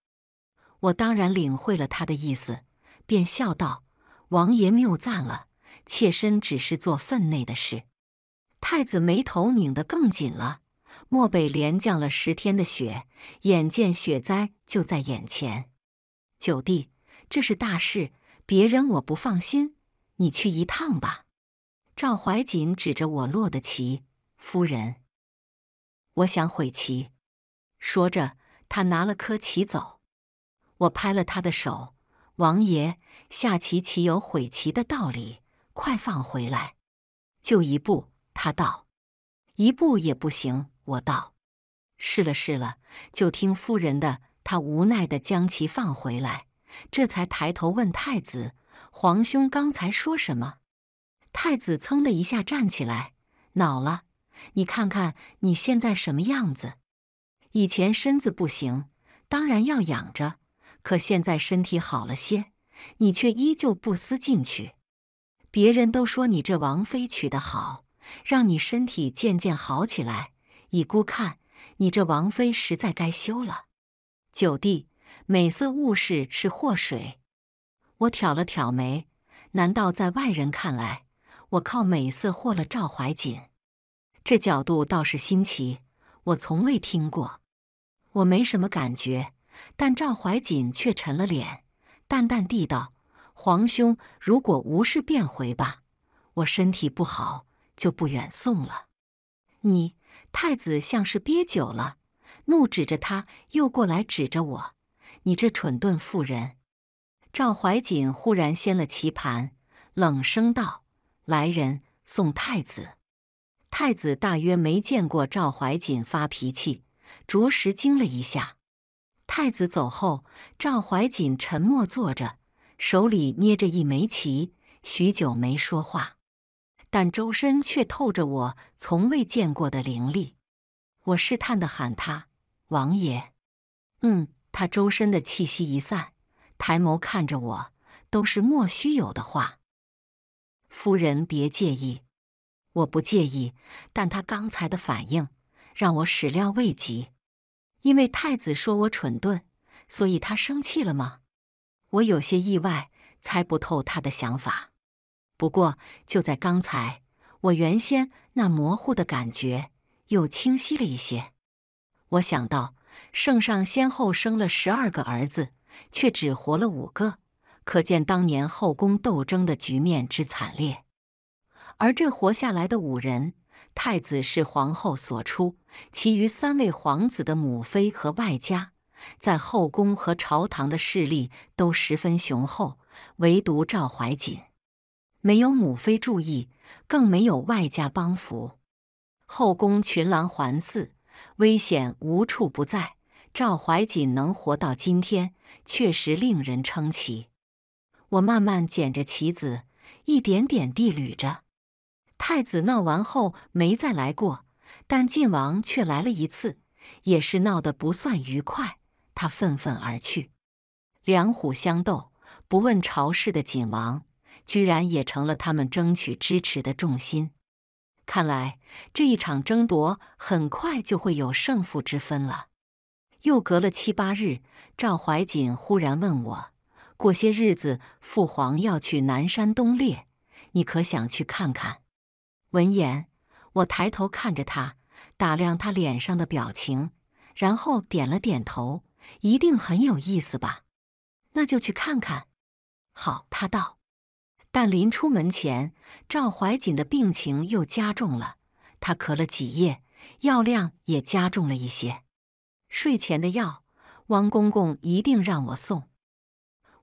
我当然领会了他的意思，便笑道：“王爷谬赞了，妾身只是做分内的事。”太子眉头拧得更紧了。漠北连降了十天的雪，眼见雪灾就在眼前。九弟，这是大事，别人我不放心，你去一趟吧。赵怀瑾指着我落的棋，夫人，我想毁棋。说着，他拿了颗棋走。我拍了他的手，王爷下棋岂有毁棋的道理？快放回来！就一步。他道：“一步也不行。”我道：“试了，试了。”就听夫人的，他无奈的将其放回来，这才抬头问太子：“皇兄刚才说什么？”太子噌的一下站起来，恼了：“你看看你现在什么样子？以前身子不行，当然要养着；可现在身体好了些，你却依旧不思进取。别人都说你这王妃娶得好。”让你身体渐渐好起来。已姑，看你这王妃，实在该休了。九弟，美色误事是祸水。我挑了挑眉，难道在外人看来，我靠美色祸了赵怀瑾？这角度倒是新奇，我从未听过。我没什么感觉，但赵怀瑾却沉了脸，淡淡地道：“皇兄，如果无事便回吧，我身体不好。”就不远送了。你太子像是憋久了，怒指着他又过来指着我。你这蠢钝妇人！赵怀瑾忽然掀了棋盘，冷声道：“来人，送太子。”太子大约没见过赵怀瑾发脾气，着实惊了一下。太子走后，赵怀瑾沉默坐着，手里捏着一枚棋，许久没说话。但周身却透着我从未见过的灵力，我试探的喊他：“王爷。”“嗯。”他周身的气息一散，抬眸看着我，都是莫须有的话。“夫人别介意，我不介意。”但他刚才的反应让我始料未及，因为太子说我蠢钝，所以他生气了吗？我有些意外，猜不透他的想法。不过，就在刚才，我原先那模糊的感觉又清晰了一些。我想到，圣上先后生了十二个儿子，却只活了五个，可见当年后宫斗争的局面之惨烈。而这活下来的五人，太子是皇后所出，其余三位皇子的母妃和外家，在后宫和朝堂的势力都十分雄厚，唯独赵怀瑾。没有母妃注意，更没有外家帮扶，后宫群狼环伺，危险无处不在。赵怀瑾能活到今天，确实令人称奇。我慢慢捡着棋子，一点点地捋着。太子闹完后没再来过，但晋王却来了一次，也是闹得不算愉快。他愤愤而去，两虎相斗，不问朝事的晋王。居然也成了他们争取支持的重心。看来这一场争夺很快就会有胜负之分了。又隔了七八日，赵怀瑾忽然问我：“过些日子父皇要去南山东猎，你可想去看看？”闻言，我抬头看着他，打量他脸上的表情，然后点了点头：“一定很有意思吧？那就去看看。”好，他道。但临出门前，赵怀瑾的病情又加重了，他咳了几夜，药量也加重了一些。睡前的药，王公公一定让我送，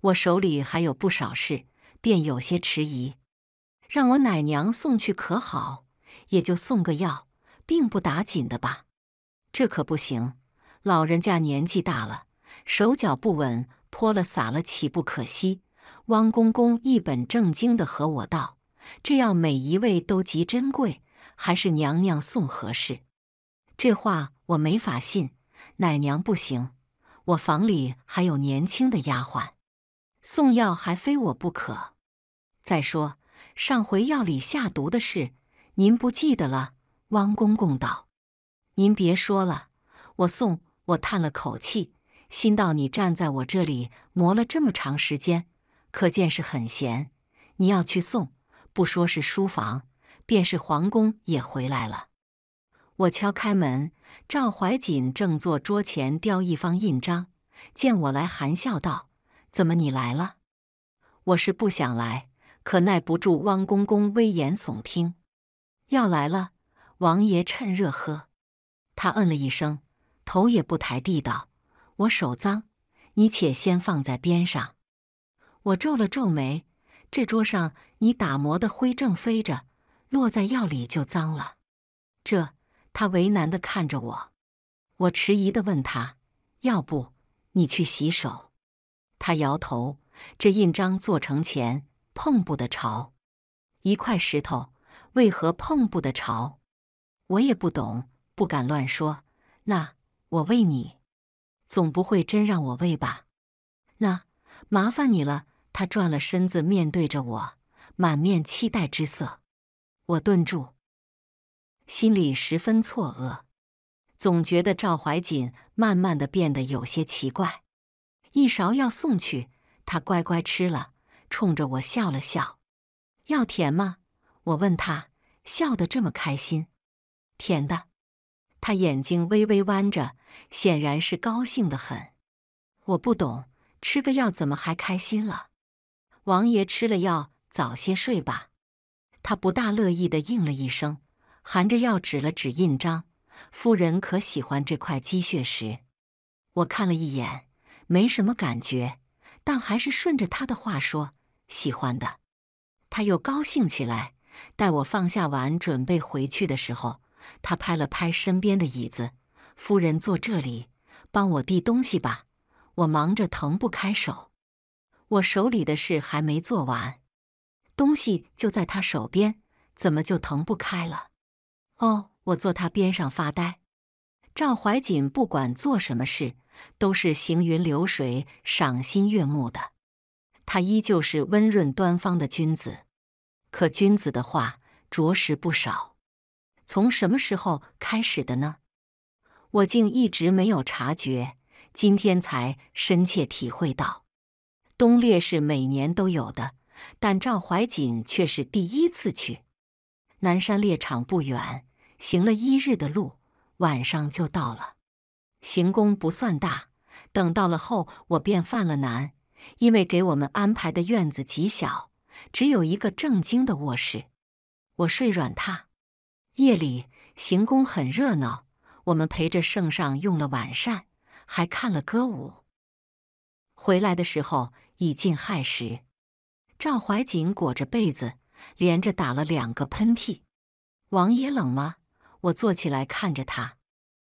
我手里还有不少事，便有些迟疑。让我奶娘送去可好？也就送个药，并不打紧的吧。这可不行，老人家年纪大了，手脚不稳，泼了洒了，岂不可惜？汪公公一本正经地和我道：“这药每一位都极珍贵，还是娘娘送合适。”这话我没法信，奶娘不行，我房里还有年轻的丫鬟，送药还非我不可。再说上回药里下毒的事，您不记得了？汪公公道：“您别说了，我送。”我叹了口气，心道：“你站在我这里磨了这么长时间。”可见是很闲，你要去送，不说是书房，便是皇宫也回来了。我敲开门，赵怀瑾正坐桌前雕一方印章，见我来，含笑道：“怎么你来了？”我是不想来，可耐不住汪公公危言耸听，要来了。王爷趁热喝。他嗯了一声，头也不抬地道：“我手脏，你且先放在边上。”我皱了皱眉，这桌上你打磨的灰正飞着，落在药里就脏了。这，他为难的看着我。我迟疑的问他：“要不你去洗手？”他摇头：“这印章做成前碰不得潮，一块石头为何碰不得潮？我也不懂，不敢乱说。那我喂你，总不会真让我喂吧？那麻烦你了。”他转了身子，面对着我，满面期待之色。我顿住，心里十分错愕，总觉得赵怀瑾慢慢的变得有些奇怪。一勺药送去，他乖乖吃了，冲着我笑了笑：“要甜吗？”我问他，笑得这么开心，甜的。他眼睛微微弯着，显然是高兴的很。我不懂，吃个药怎么还开心了？王爷吃了药，早些睡吧。他不大乐意的应了一声，含着药指了指印章：“夫人可喜欢这块鸡血石？”我看了一眼，没什么感觉，但还是顺着他的话说：“喜欢的。”他又高兴起来。待我放下碗准备回去的时候，他拍了拍身边的椅子：“夫人坐这里，帮我递东西吧。我忙着腾不开手。”我手里的事还没做完，东西就在他手边，怎么就腾不开了？哦，我坐他边上发呆。赵怀瑾不管做什么事，都是行云流水、赏心悦目的。他依旧是温润端方的君子，可君子的话着实不少。从什么时候开始的呢？我竟一直没有察觉，今天才深切体会到。东列是每年都有的，但赵怀瑾却是第一次去。南山猎场不远，行了一日的路，晚上就到了。行宫不算大，等到了后，我便犯了难，因为给我们安排的院子极小，只有一个正经的卧室，我睡软榻。夜里行宫很热闹，我们陪着圣上用了晚膳，还看了歌舞。回来的时候。已近亥时，赵怀瑾裹着被子，连着打了两个喷嚏。王爷冷吗？我坐起来看着他。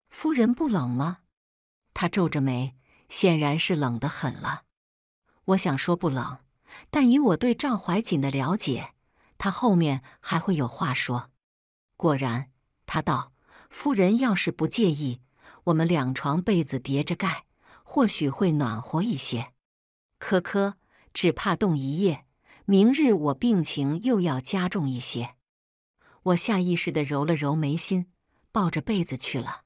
夫人不冷吗？他皱着眉，显然是冷得很了。我想说不冷，但以我对赵怀瑾的了解，他后面还会有话说。果然，他道：“夫人要是不介意，我们两床被子叠着盖，或许会暖和一些。”可可，只怕冻一夜，明日我病情又要加重一些。我下意识地揉了揉眉心，抱着被子去了。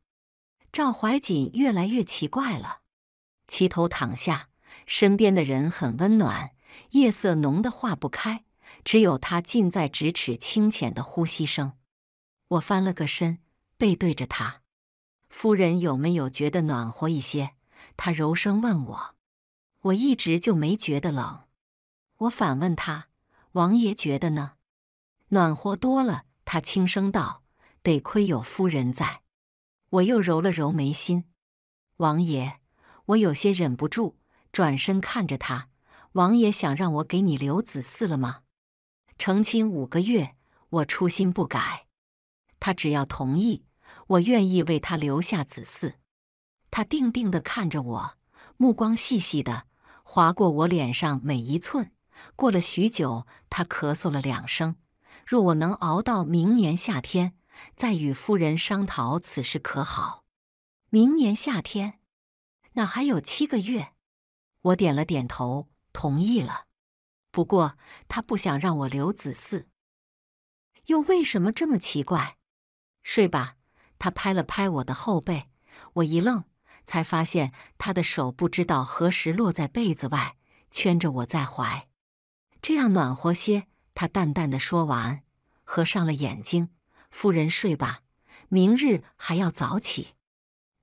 赵怀瑾越来越奇怪了，齐头躺下，身边的人很温暖，夜色浓得化不开，只有他近在咫尺清浅的呼吸声。我翻了个身，背对着他。夫人有没有觉得暖和一些？他柔声问我。我一直就没觉得冷，我反问他：“王爷觉得呢？”暖和多了，他轻声道：“得亏有夫人在。”我又揉了揉眉心。王爷，我有些忍不住，转身看着他：“王爷想让我给你留子嗣了吗？”成亲五个月，我初心不改。他只要同意，我愿意为他留下子嗣。他定定地看着我，目光细细的。划过我脸上每一寸。过了许久，他咳嗽了两声。若我能熬到明年夏天，再与夫人商讨此事可好？明年夏天，那还有七个月。我点了点头，同意了。不过他不想让我留子嗣，又为什么这么奇怪？睡吧。他拍了拍我的后背。我一愣。才发现他的手不知道何时落在被子外，圈着我在怀，这样暖和些。他淡淡的说完，合上了眼睛。夫人睡吧，明日还要早起。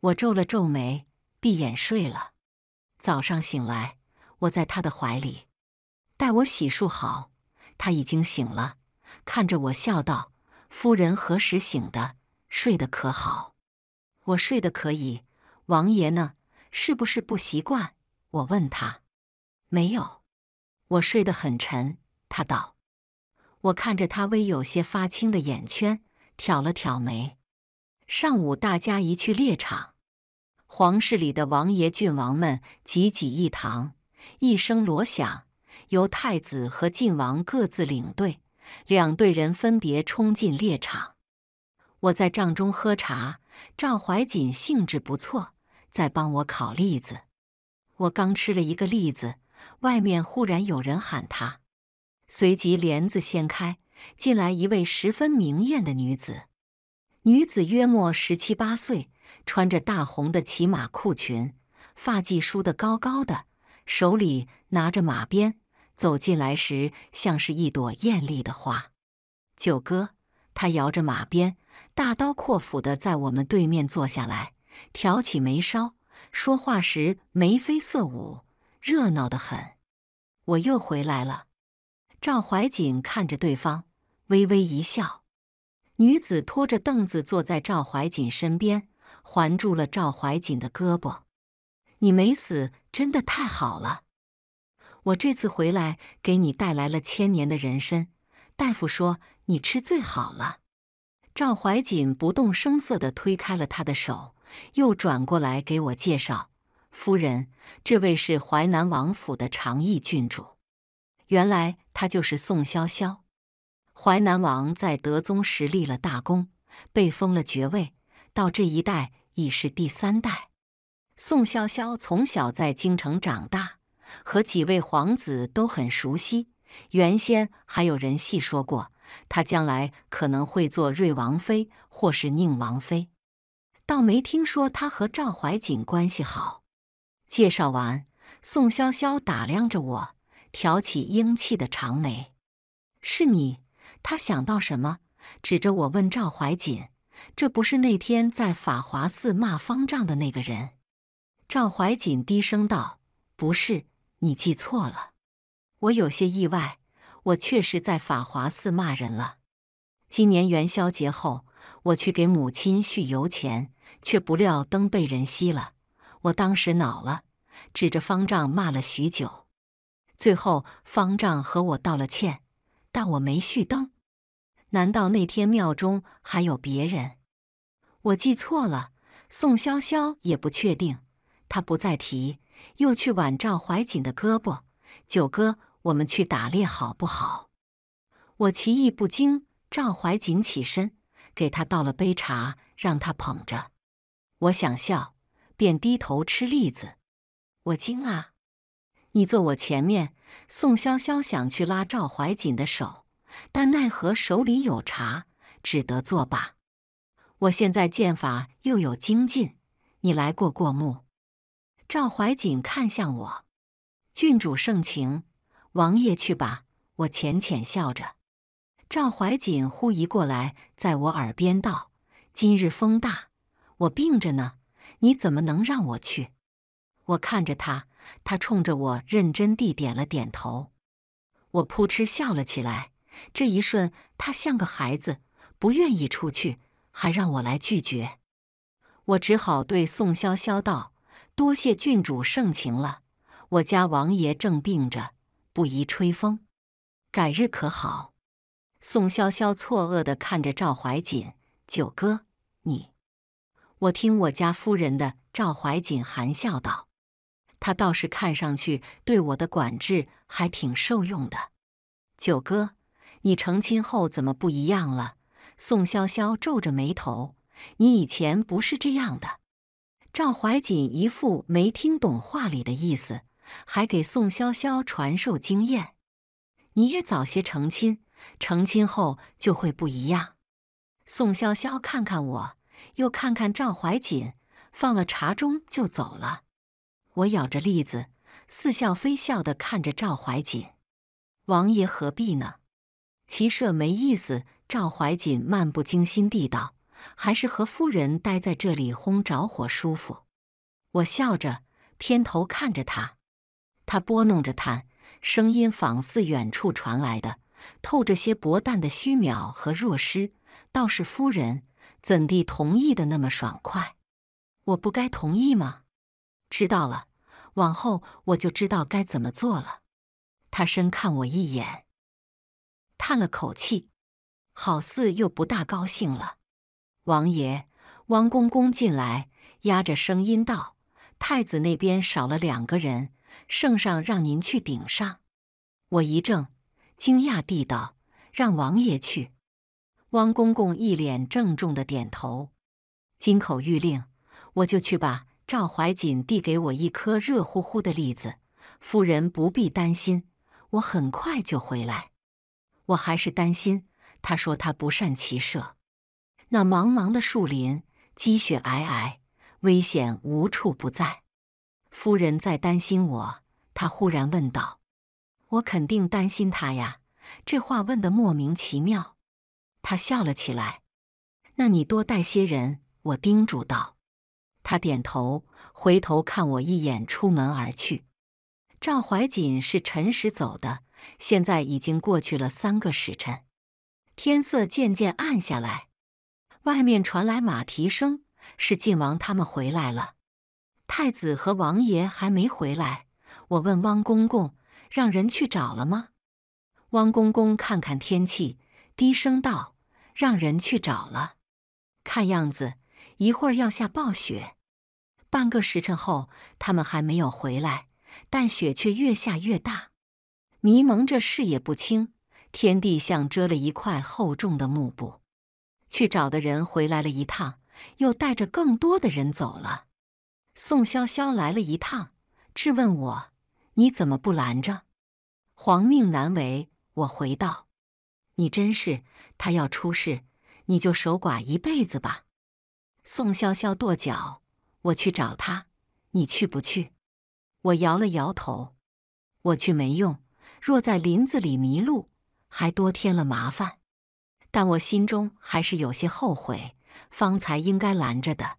我皱了皱眉，闭眼睡了。早上醒来，我在他的怀里。待我洗漱好，他已经醒了，看着我笑道：“夫人何时醒的？睡得可好？”我睡得可以。王爷呢？是不是不习惯？我问他，没有，我睡得很沉。他道。我看着他微有些发青的眼圈，挑了挑眉。上午大家一去猎场，皇室里的王爷、郡王们挤挤一堂，一声锣响，由太子和晋王各自领队，两队人分别冲进猎场。我在帐中喝茶，赵怀瑾兴致不错。在帮我烤栗子，我刚吃了一个栗子，外面忽然有人喊他，随即帘子掀开，进来一位十分明艳的女子。女子约莫十七八岁，穿着大红的骑马裤裙，发髻梳得高高的，手里拿着马鞭，走进来时像是一朵艳丽的花。九哥，他摇着马鞭，大刀阔斧地在我们对面坐下来。挑起眉梢，说话时眉飞色舞，热闹得很。我又回来了。赵怀瑾看着对方，微微一笑。女子拖着凳子坐在赵怀瑾身边，环住了赵怀瑾的胳膊。你没死，真的太好了。我这次回来给你带来了千年的人参，大夫说你吃最好了。赵怀瑾不动声色地推开了他的手。又转过来给我介绍，夫人，这位是淮南王府的长义郡主。原来她就是宋潇潇。淮南王在德宗时立了大功，被封了爵位，到这一代已是第三代。宋潇潇从小在京城长大，和几位皇子都很熟悉。原先还有人细说过，她将来可能会做瑞王妃或是宁王妃。倒没听说他和赵怀瑾关系好。介绍完，宋潇潇打量着我，挑起英气的长眉：“是你？”他想到什么，指着我问赵怀瑾：“这不是那天在法华寺骂方丈的那个人？”赵怀瑾低声道：“不是，你记错了。”我有些意外：“我确实在法华寺骂人了。今年元宵节后。”我去给母亲续油钱，却不料灯被人熄了。我当时恼了，指着方丈骂了许久。最后，方丈和我道了歉，但我没续灯。难道那天庙中还有别人？我记错了。宋潇潇也不确定。他不再提，又去挽赵怀瑾的胳膊。九哥，我们去打猎好不好？我奇艺不精。赵怀瑾起身。给他倒了杯茶，让他捧着。我想笑，便低头吃栗子。我惊啊！你坐我前面。宋潇潇想去拉赵怀瑾的手，但奈何手里有茶，只得作罢。我现在剑法又有精进，你来过过目。赵怀瑾看向我，郡主盛情，王爷去吧。我浅浅笑着。赵怀瑾忽移过来，在我耳边道：“今日风大，我病着呢，你怎么能让我去？”我看着他，他冲着我认真地点了点头。我扑哧笑了起来。这一瞬，他像个孩子，不愿意出去，还让我来拒绝。我只好对宋潇潇道：“多谢郡主盛情了，我家王爷正病着，不宜吹风，改日可好？”宋潇潇错愕地看着赵怀瑾，九哥，你，我听我家夫人的。赵怀瑾含笑道：“他倒是看上去对我的管制还挺受用的。”九哥，你成亲后怎么不一样了？宋潇潇皱着眉头：“你以前不是这样的。”赵怀瑾一副没听懂话里的意思，还给宋潇潇传授经验：“你也早些成亲。”成亲后就会不一样。宋潇潇看看我，又看看赵怀瑾，放了茶盅就走了。我咬着栗子，似笑非笑地看着赵怀瑾：“王爷何必呢？骑射没意思。”赵怀瑾漫不经心地道：“还是和夫人待在这里烘着火舒服。”我笑着，偏头看着他，他拨弄着炭，声音仿似远处传来的。透着些薄淡的虚渺和弱失，倒是夫人怎地同意的那么爽快？我不该同意吗？知道了，往后我就知道该怎么做了。他深看我一眼，叹了口气，好似又不大高兴了。王爷，汪公公进来，压着声音道：“太子那边少了两个人，圣上让您去顶上。”我一怔。惊讶地道：“让王爷去。”汪公公一脸郑重的点头：“金口玉令，我就去吧。”赵怀瑾递给我一颗热乎乎的栗子：“夫人不必担心，我很快就回来。”我还是担心。他说：“他不善骑射，那茫茫的树林，积雪皑皑，危险无处不在。”夫人在担心我。他忽然问道。我肯定担心他呀，这话问的莫名其妙。他笑了起来。那你多带些人，我叮嘱道。他点头，回头看我一眼，出门而去。赵怀瑾是辰时走的，现在已经过去了三个时辰，天色渐渐暗下来。外面传来马蹄声，是晋王他们回来了。太子和王爷还没回来。我问汪公公。让人去找了吗？汪公公看看天气，低声道：“让人去找了。看样子一会儿要下暴雪。”半个时辰后，他们还没有回来，但雪却越下越大，迷蒙着视野不清，天地像遮了一块厚重的幕布。去找的人回来了一趟，又带着更多的人走了。宋潇潇来了一趟，质问我。你怎么不拦着？皇命难违，我回道：“你真是他要出事，你就守寡一辈子吧。”宋潇潇跺脚：“我去找他，你去不去？”我摇了摇头：“我去没用，若在林子里迷路，还多添了麻烦。”但我心中还是有些后悔，方才应该拦着的。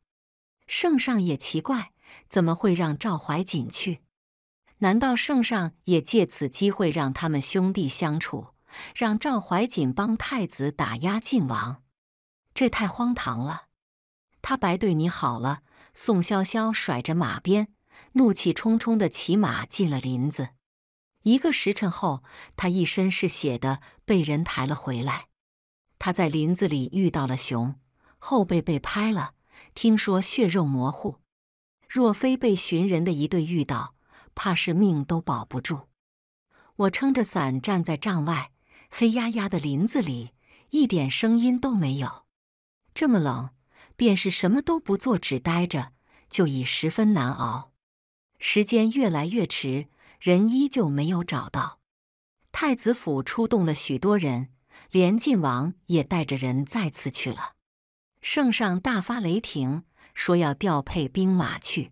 圣上也奇怪，怎么会让赵怀瑾去？难道圣上也借此机会让他们兄弟相处，让赵怀瑾帮太子打压晋王？这太荒唐了！他白对你好了。宋潇潇甩着马鞭，怒气冲冲的骑马进了林子。一个时辰后，他一身是血的被人抬了回来。他在林子里遇到了熊，后背被拍了，听说血肉模糊。若非被寻人的一队遇到。怕是命都保不住。我撑着伞站在帐外，黑压压的林子里一点声音都没有。这么冷，便是什么都不做，只待着，就已十分难熬。时间越来越迟，人依旧没有找到。太子府出动了许多人，连晋王也带着人再次去了。圣上大发雷霆，说要调配兵马去。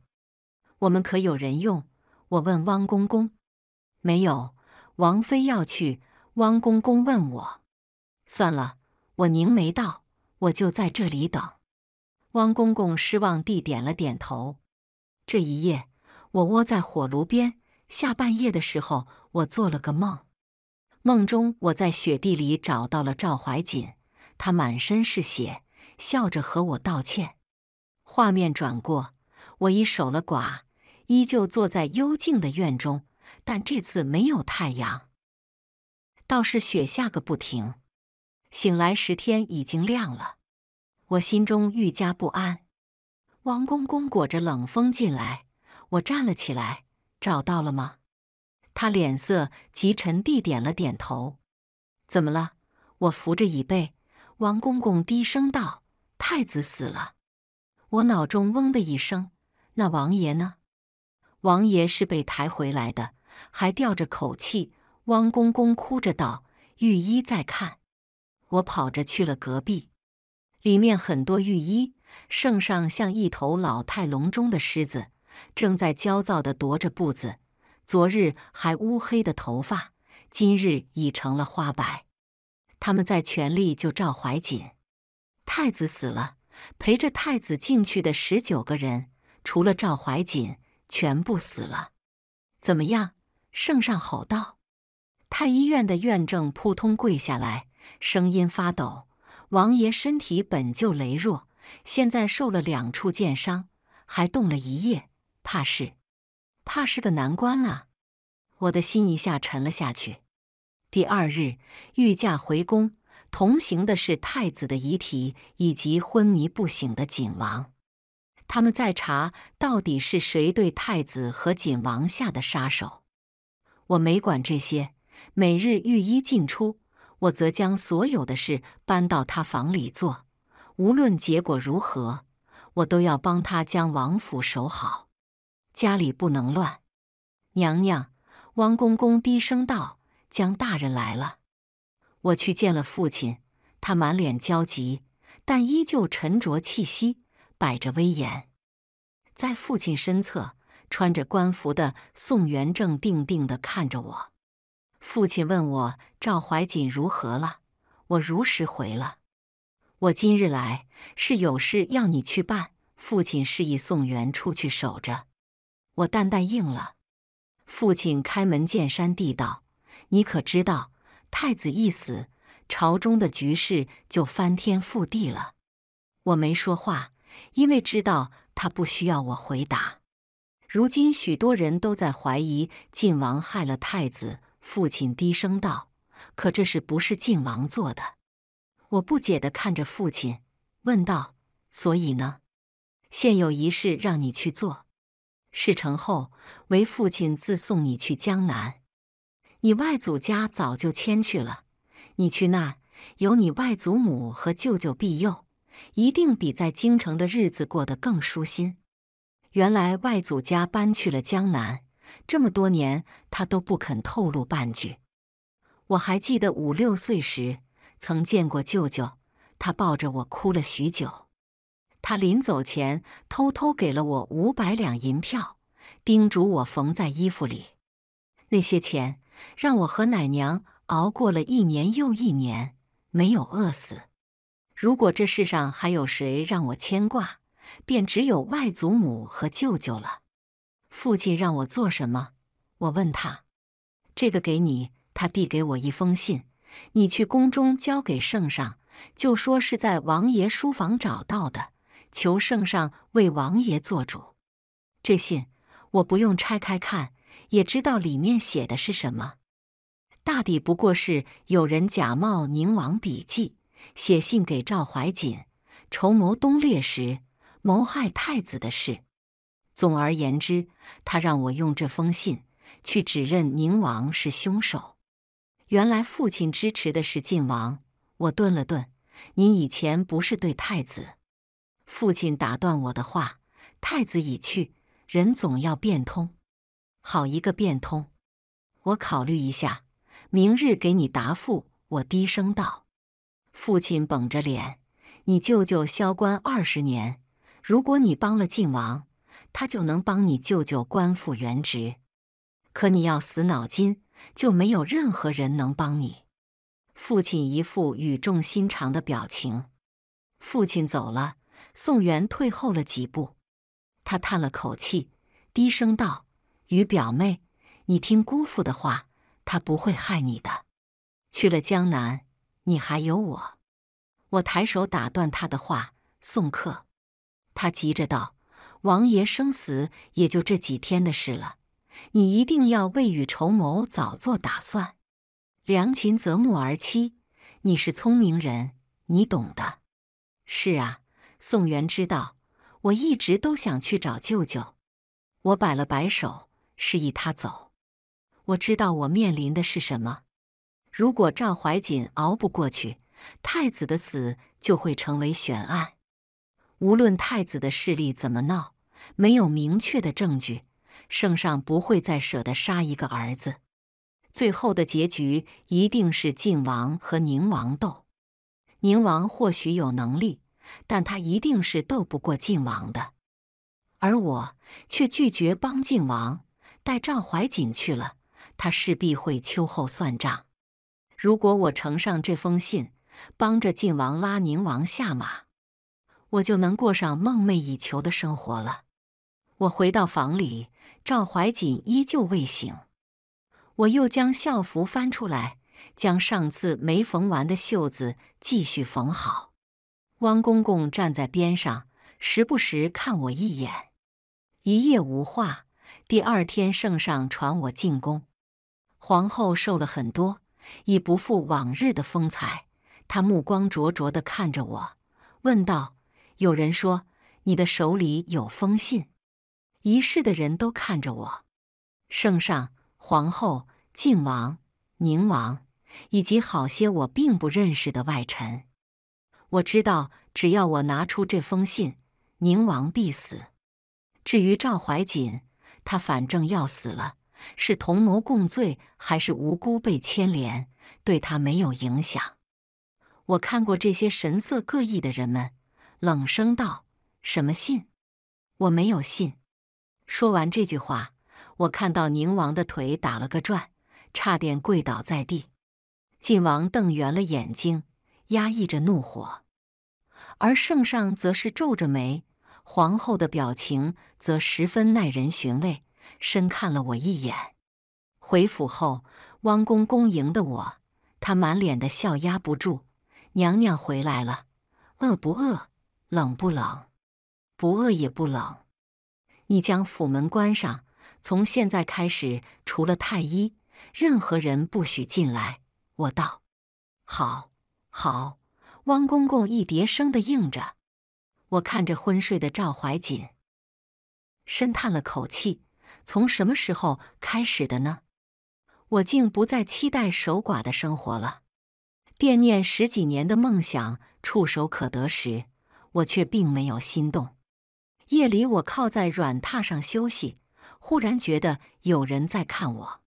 我们可有人用？我问汪公公：“没有，王妃要去。”汪公公问我：“算了。”我宁没到，我就在这里等。”汪公公失望地点了点头。这一夜，我窝在火炉边。下半夜的时候，我做了个梦，梦中我在雪地里找到了赵怀瑾，他满身是血，笑着和我道歉。画面转过，我已守了寡。依旧坐在幽静的院中，但这次没有太阳，倒是雪下个不停。醒来时天已经亮了，我心中愈加不安。王公公裹着冷风进来，我站了起来。找到了吗？他脸色极沉地点了点头。怎么了？我扶着椅背。王公公低声道：“太子死了。”我脑中嗡的一声。那王爷呢？王爷是被抬回来的，还吊着口气。汪公公哭着道：“御医在看。”我跑着去了隔壁，里面很多御医。圣上像一头老态龙钟的狮子，正在焦躁地踱着步子。昨日还乌黑的头发，今日已成了花白。他们在全力救赵怀瑾。太子死了，陪着太子进去的十九个人，除了赵怀瑾。全部死了，怎么样？圣上吼道。太医院的院正扑通跪下来，声音发抖。王爷身体本就羸弱，现在受了两处剑伤，还冻了一夜，怕是怕是个难关啊！我的心一下沉了下去。第二日，御驾回宫，同行的是太子的遗体以及昏迷不醒的锦王。他们在查到底是谁对太子和锦王下的杀手。我没管这些，每日御医进出，我则将所有的事搬到他房里做。无论结果如何，我都要帮他将王府守好，家里不能乱。娘娘，汪公公低声道：“江大人来了，我去见了父亲，他满脸焦急，但依旧沉着气息。”摆着威严，在父亲身侧穿着官服的宋元正定定的看着我。父亲问我：“赵怀瑾如何了？”我如实回了。我今日来是有事要你去办。父亲示意宋元出去守着。我淡淡应了。父亲开门见山地道：“你可知道，太子一死，朝中的局势就翻天覆地了。”我没说话。因为知道他不需要我回答。如今许多人都在怀疑晋王害了太子。父亲低声道：“可这是不是晋王做的？”我不解的看着父亲，问道：“所以呢？”现有一事让你去做，事成后，为父亲自送你去江南。你外祖家早就迁去了，你去那儿有你外祖母和舅舅庇佑。一定比在京城的日子过得更舒心。原来外祖家搬去了江南，这么多年他都不肯透露半句。我还记得五六岁时曾见过舅舅，他抱着我哭了许久。他临走前偷偷给了我五百两银票，叮嘱我缝在衣服里。那些钱让我和奶娘熬过了一年又一年，没有饿死。如果这世上还有谁让我牵挂，便只有外祖母和舅舅了。父亲让我做什么，我问他。这个给你，他递给我一封信，你去宫中交给圣上，就说是在王爷书房找到的，求圣上为王爷做主。这信我不用拆开看，也知道里面写的是什么，大抵不过是有人假冒宁王笔迹。写信给赵怀瑾，筹谋东猎时谋害太子的事。总而言之，他让我用这封信去指认宁王是凶手。原来父亲支持的是晋王。我顿了顿：“您以前不是对太子？”父亲打断我的话：“太子已去，人总要变通。好一个变通！我考虑一下，明日给你答复。”我低声道。父亲绷着脸：“你舅舅萧官二十年，如果你帮了晋王，他就能帮你舅舅官复原职。可你要死脑筋，就没有任何人能帮你。”父亲一副语重心长的表情。父亲走了，宋元退后了几步，他叹了口气，低声道：“于表妹，你听姑父的话，他不会害你的。去了江南。”你还有我，我抬手打断他的话。送客，他急着道：“王爷生死也就这几天的事了，你一定要未雨绸缪，早做打算。良禽择木而栖，你是聪明人，你懂的。”是啊，宋元知道，我一直都想去找舅舅。我摆了摆手，示意他走。我知道我面临的是什么。如果赵怀瑾熬不过去，太子的死就会成为悬案。无论太子的势力怎么闹，没有明确的证据，圣上不会再舍得杀一个儿子。最后的结局一定是晋王和宁王斗。宁王或许有能力，但他一定是斗不过晋王的。而我却拒绝帮晋王，带赵怀瑾去了，他势必会秋后算账。如果我呈上这封信，帮着晋王拉宁王下马，我就能过上梦寐以求的生活了。我回到房里，赵怀瑾依旧未醒。我又将校服翻出来，将上次没缝完的袖子继续缝好。汪公公站在边上，时不时看我一眼。一夜无话。第二天，圣上传我进宫。皇后瘦了很多。已不复往日的风采。他目光灼灼地看着我，问道：“有人说你的手里有封信？”一室的人都看着我，圣上、皇后、靖王、宁王，以及好些我并不认识的外臣。我知道，只要我拿出这封信，宁王必死。至于赵怀瑾，他反正要死了。是同谋共罪还是无辜被牵连，对他没有影响。我看过这些神色各异的人们，冷声道：“什么信？我没有信。”说完这句话，我看到宁王的腿打了个转，差点跪倒在地。晋王瞪圆了眼睛，压抑着怒火，而圣上则是皱着眉，皇后的表情则十分耐人寻味。深看了我一眼，回府后，汪公公迎的我，他满脸的笑压不住。娘娘回来了，饿不饿？冷不冷？不饿也不冷。你将府门关上，从现在开始，除了太医，任何人不许进来。我道：“好，好。”汪公公一叠声的应着。我看着昏睡的赵怀瑾，深叹了口气。从什么时候开始的呢？我竟不再期待守寡的生活了。惦念十几年的梦想触手可得时，我却并没有心动。夜里，我靠在软榻上休息，忽然觉得有人在看我，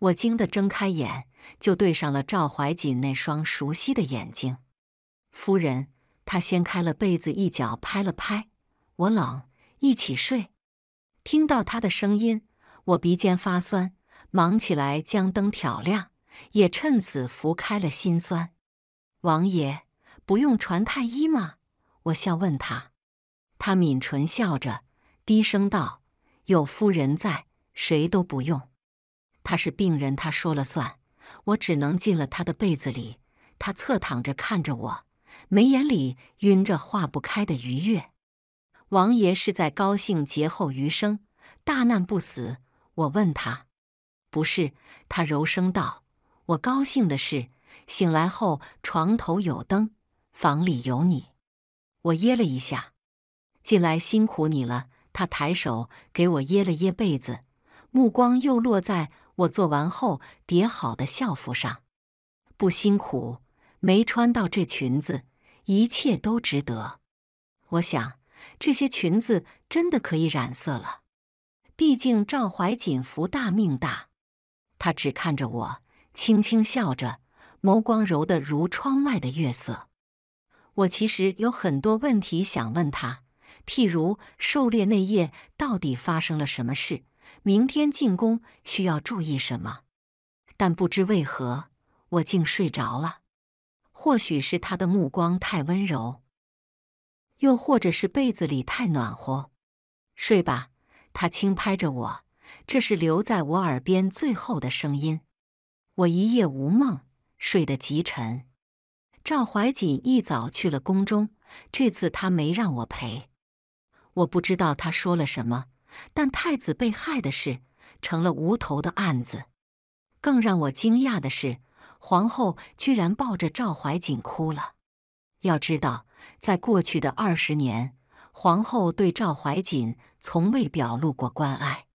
我惊得睁开眼，就对上了赵怀瑾那双熟悉的眼睛。夫人，他掀开了被子，一脚拍了拍我，冷，一起睡。听到他的声音，我鼻尖发酸，忙起来将灯挑亮，也趁此拂开了心酸。王爷，不用传太医吗？我笑问他，他抿唇笑着，低声道：“有夫人在，谁都不用。他是病人，他说了算。我只能进了他的被子里，他侧躺着看着我，眉眼里晕着化不开的愉悦。”王爷是在高兴劫后余生，大难不死。我问他，不是。他柔声道：“我高兴的是，醒来后床头有灯，房里有你。”我噎了一下。近来辛苦你了。他抬手给我掖了掖被子，目光又落在我做完后叠好的校服上。不辛苦，没穿到这裙子，一切都值得。我想。这些裙子真的可以染色了，毕竟赵怀瑾福大命大。他只看着我，轻轻笑着，眸光柔得如窗外的月色。我其实有很多问题想问他，譬如狩猎那夜到底发生了什么事，明天进宫需要注意什么。但不知为何，我竟睡着了。或许是他的目光太温柔。又或者是被子里太暖和，睡吧。他轻拍着我，这是留在我耳边最后的声音。我一夜无梦，睡得极沉。赵怀瑾一早去了宫中，这次他没让我陪。我不知道他说了什么，但太子被害的事成了无头的案子。更让我惊讶的是，皇后居然抱着赵怀瑾哭了。要知道。在过去的二十年，皇后对赵怀瑾从未表露过关爱。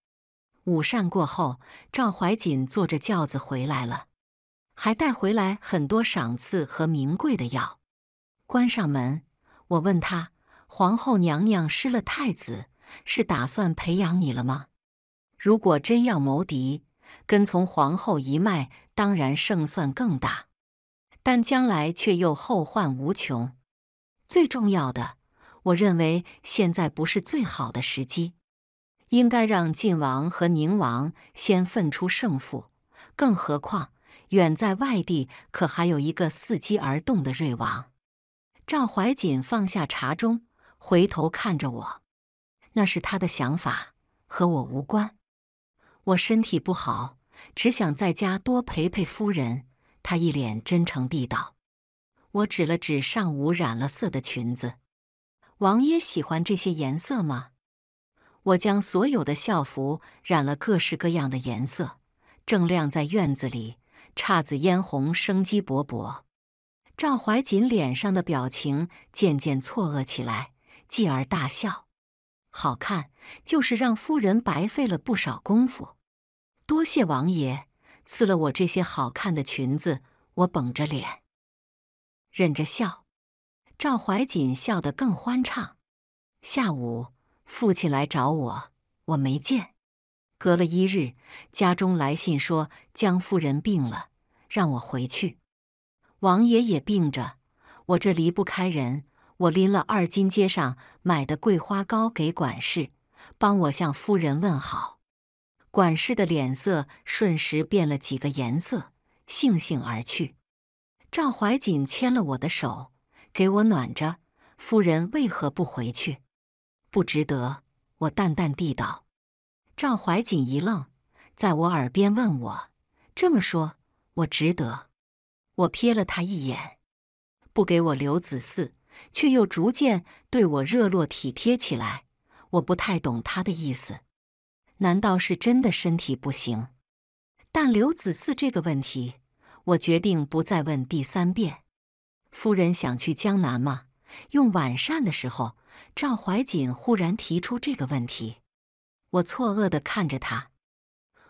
午膳过后，赵怀瑾坐着轿子回来了，还带回来很多赏赐和名贵的药。关上门，我问他：“皇后娘娘失了太子，是打算培养你了吗？如果真要谋敌，跟从皇后一脉，当然胜算更大，但将来却又后患无穷。”最重要的，我认为现在不是最好的时机，应该让晋王和宁王先分出胜负。更何况，远在外地，可还有一个伺机而动的瑞王。赵怀瑾放下茶盅，回头看着我，那是他的想法，和我无关。我身体不好，只想在家多陪陪夫人。他一脸真诚地道。我指了指上午染了色的裙子，王爷喜欢这些颜色吗？我将所有的校服染了各式各样的颜色，正晾在院子里，姹紫嫣红，生机勃勃。赵怀瑾脸上的表情渐渐错愕起来，继而大笑：“好看，就是让夫人白费了不少功夫。”多谢王爷赐了我这些好看的裙子，我绷着脸。忍着笑，赵怀瑾笑得更欢畅。下午，父亲来找我，我没见。隔了一日，家中来信说江夫人病了，让我回去。王爷也病着，我这离不开人。我拎了二金街上买的桂花糕给管事，帮我向夫人问好。管事的脸色瞬时变了几个颜色，悻悻而去。赵怀瑾牵了我的手，给我暖着。夫人为何不回去？不值得。我淡淡地道。赵怀瑾一愣，在我耳边问我：“这么说，我值得？”我瞥了他一眼。不给我留子嗣，却又逐渐对我热络体贴起来。我不太懂他的意思。难道是真的身体不行？但留子嗣这个问题……我决定不再问第三遍。夫人想去江南吗？用晚膳的时候，赵怀瑾忽然提出这个问题。我错愕地看着他。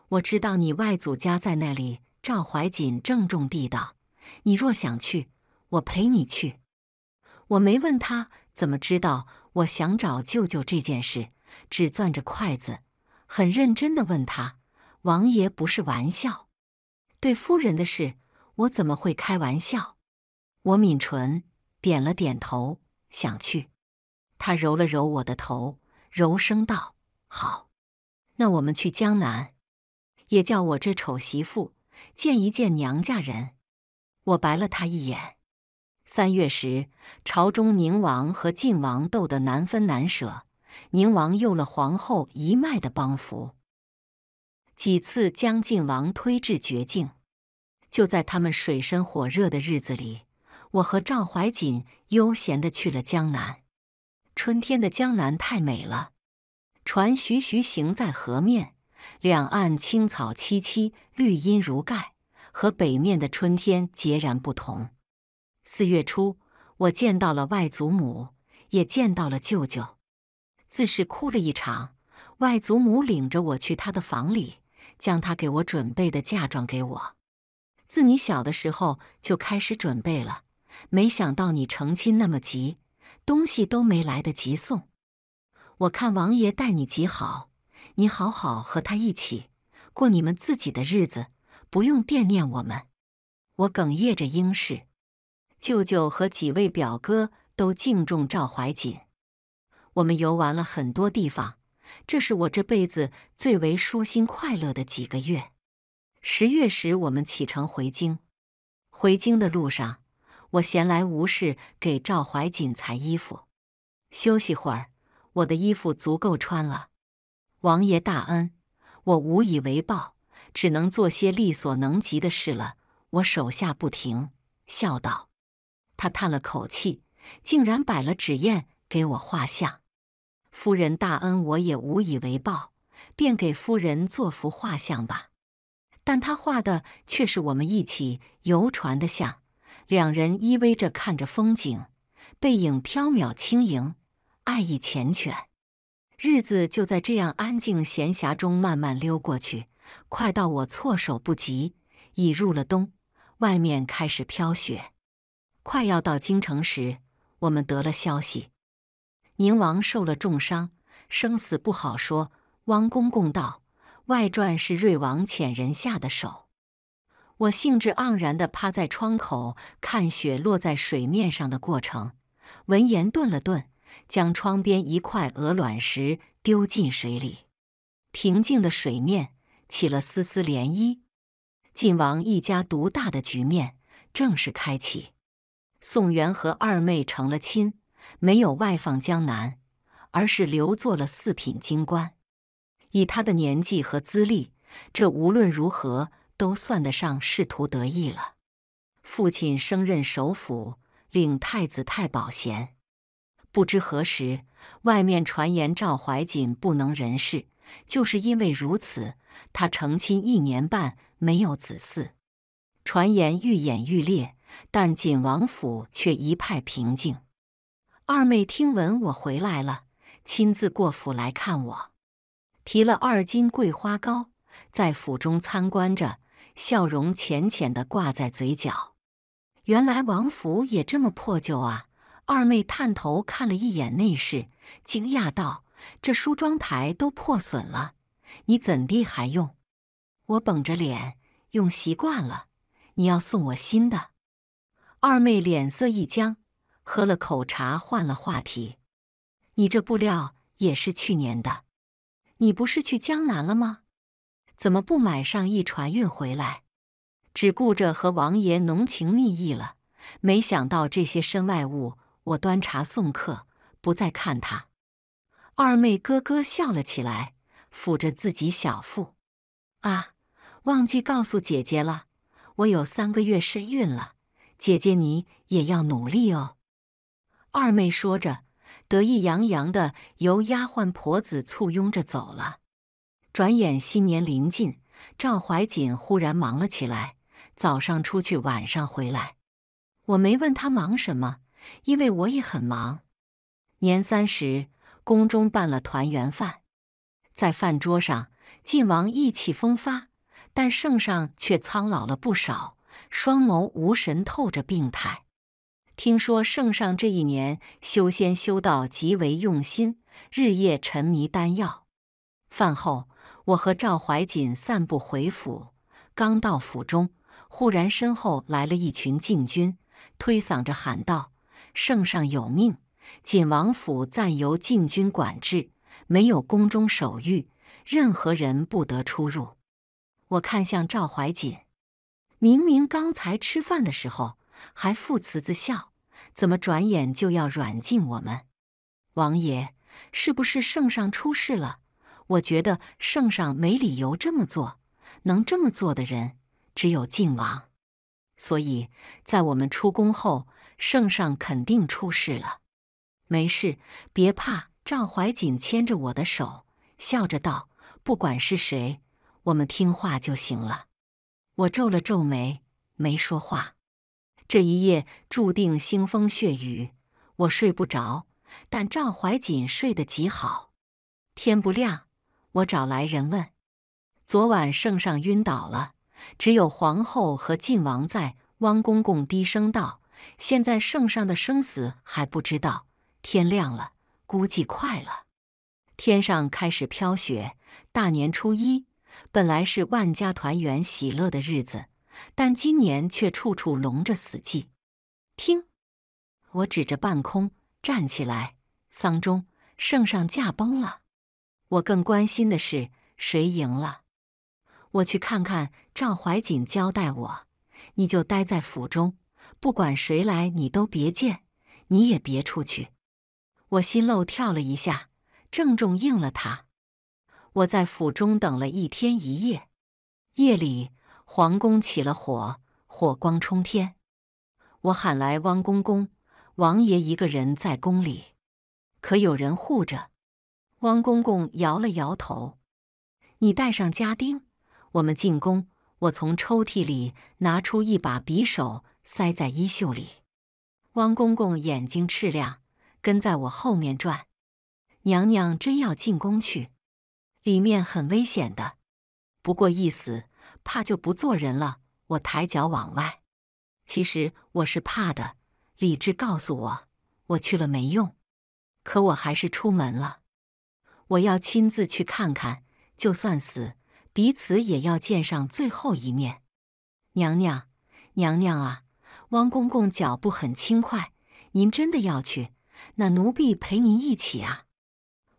我知道你外祖家在那里。赵怀瑾郑重地道：“你若想去，我陪你去。”我没问他怎么知道我想找舅舅这件事，只攥着筷子，很认真地问他：“王爷不是玩笑。”对夫人的事，我怎么会开玩笑？我抿唇，点了点头，想去。他揉了揉我的头，柔声道：“好，那我们去江南，也叫我这丑媳妇见一见娘家人。”我白了他一眼。三月时，朝中宁王和晋王斗得难分难舍，宁王用了皇后一脉的帮扶。几次将晋王推至绝境，就在他们水深火热的日子里，我和赵怀瑾悠闲地去了江南。春天的江南太美了，船徐徐行在河面，两岸青草萋萋，绿荫如盖，和北面的春天截然不同。四月初，我见到了外祖母，也见到了舅舅，自是哭了一场。外祖母领着我去他的房里。将他给我准备的嫁妆给我，自你小的时候就开始准备了，没想到你成亲那么急，东西都没来得及送。我看王爷待你极好，你好好和他一起过你们自己的日子，不用惦念我们。我哽咽着应是，舅舅和几位表哥都敬重赵怀瑾，我们游玩了很多地方。这是我这辈子最为舒心快乐的几个月。十月时，我们启程回京。回京的路上，我闲来无事给赵怀瑾裁衣服。休息会儿，我的衣服足够穿了。王爷大恩，我无以为报，只能做些力所能及的事了。我手下不停，笑道。他叹了口气，竟然摆了纸砚给我画像。夫人大恩，我也无以为报，便给夫人作幅画像吧。但他画的却是我们一起游船的像，两人依偎着看着风景，背影飘渺轻盈，爱意缱绻。日子就在这样安静闲暇中慢慢溜过去，快到我措手不及，已入了冬，外面开始飘雪。快要到京城时，我们得了消息。宁王受了重伤，生死不好说。汪公公道：“外传是瑞王遣人下的手。”我兴致盎然地趴在窗口看雪落在水面上的过程。闻言顿了顿，将窗边一块鹅卵石丢进水里，平静的水面起了丝丝涟漪。晋王一家独大的局面正式开启。宋元和二妹成了亲。没有外放江南，而是留做了四品京官。以他的年纪和资历，这无论如何都算得上仕途得意了。父亲升任首辅，领太子太保衔。不知何时，外面传言赵怀瑾不能人事，就是因为如此，他成亲一年半没有子嗣。传言愈演愈烈，但景王府却一派平静。二妹听闻我回来了，亲自过府来看我，提了二斤桂花糕，在府中参观着，笑容浅浅的挂在嘴角。原来王府也这么破旧啊！二妹探头看了一眼内室，惊讶道：“这梳妆台都破损了，你怎地还用？”我绷着脸，用习惯了。你要送我新的？二妹脸色一僵。喝了口茶，换了话题。你这布料也是去年的？你不是去江南了吗？怎么不买上一船运回来？只顾着和王爷浓情蜜意了，没想到这些身外物。我端茶送客，不再看他。二妹咯咯笑了起来，抚着自己小腹。啊，忘记告诉姐姐了，我有三个月身孕了。姐姐你也要努力哦。二妹说着，得意洋洋的由丫鬟婆子簇拥着走了。转眼新年临近，赵怀瑾忽然忙了起来，早上出去，晚上回来。我没问他忙什么，因为我也很忙。年三十，宫中办了团圆饭，在饭桌上，晋王意气风发，但圣上却苍老了不少，双眸无神，透着病态。听说圣上这一年修仙修道极为用心，日夜沉迷丹药。饭后，我和赵怀瑾散步回府，刚到府中，忽然身后来了一群禁军，推搡着喊道：“圣上有命，锦王府暂由禁军管制，没有宫中手谕，任何人不得出入。”我看向赵怀瑾，明明刚才吃饭的时候。还附慈子孝，怎么转眼就要软禁我们？王爷，是不是圣上出事了？我觉得圣上没理由这么做，能这么做的人只有晋王。所以在我们出宫后，圣上肯定出事了。没事，别怕。赵怀瑾牵着我的手，笑着道：“不管是谁，我们听话就行了。”我皱了皱眉，没说话。这一夜注定腥风血雨，我睡不着，但赵怀瑾睡得极好。天不亮，我找来人问：昨晚圣上晕倒了，只有皇后和晋王在。汪公公低声道：“现在圣上的生死还不知道，天亮了，估计快了。”天上开始飘雪，大年初一本来是万家团圆喜乐的日子。但今年却处处笼着死寂。听，我指着半空站起来，丧钟，圣上驾崩了。我更关心的是谁赢了。我去看看赵怀瑾，交代我，你就待在府中，不管谁来，你都别见，你也别出去。我心漏跳了一下，郑重应了他。我在府中等了一天一夜，夜里。皇宫起了火，火光冲天。我喊来汪公公，王爷一个人在宫里，可有人护着？汪公公摇了摇头。你带上家丁，我们进宫。我从抽屉里拿出一把匕首，塞在衣袖里。汪公公眼睛赤亮，跟在我后面转。娘娘真要进宫去，里面很危险的。不过一死。怕就不做人了。我抬脚往外，其实我是怕的。理智告诉我，我去了没用，可我还是出门了。我要亲自去看看，就算死，彼此也要见上最后一面。娘娘，娘娘啊！汪公公脚步很轻快。您真的要去？那奴婢陪您一起啊。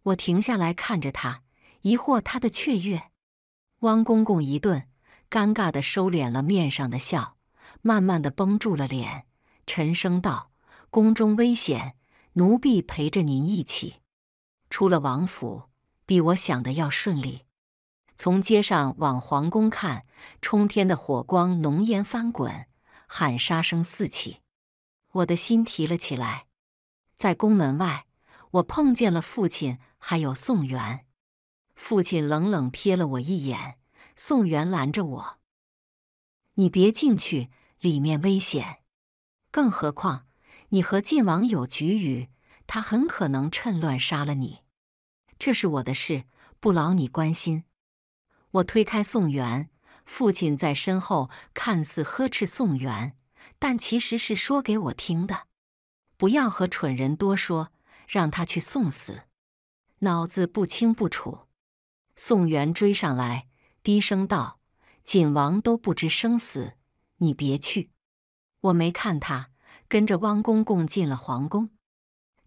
我停下来看着他，疑惑他的雀跃。汪公公一顿。尴尬地收敛了面上的笑，慢慢地绷住了脸，沉声道：“宫中危险，奴婢陪着您一起。”出了王府，比我想的要顺利。从街上往皇宫看，冲天的火光，浓烟翻滚，喊杀声四起，我的心提了起来。在宫门外，我碰见了父亲，还有宋元。父亲冷冷瞥了我一眼。宋元拦着我，你别进去，里面危险。更何况你和晋王有局语，他很可能趁乱杀了你。这是我的事，不劳你关心。我推开宋元，父亲在身后看似呵斥宋元，但其实是说给我听的：不要和蠢人多说，让他去送死，脑子不清不楚。宋元追上来。低声道：“锦王都不知生死，你别去。”我没看他，跟着汪公公进了皇宫。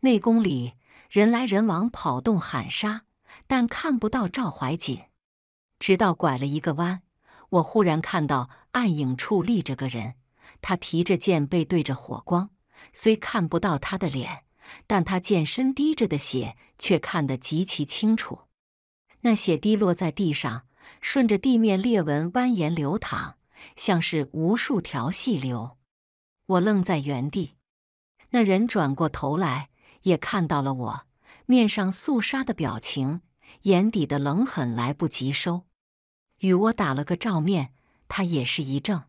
内宫里人来人往，跑动喊杀，但看不到赵怀瑾。直到拐了一个弯，我忽然看到暗影处立着个人，他提着剑，背对着火光，虽看不到他的脸，但他剑身滴着的血却看得极其清楚。那血滴落在地上。顺着地面裂纹蜿蜒流淌，像是无数条细流。我愣在原地。那人转过头来，也看到了我，面上肃杀的表情，眼底的冷狠来不及收，与我打了个照面，他也是一怔。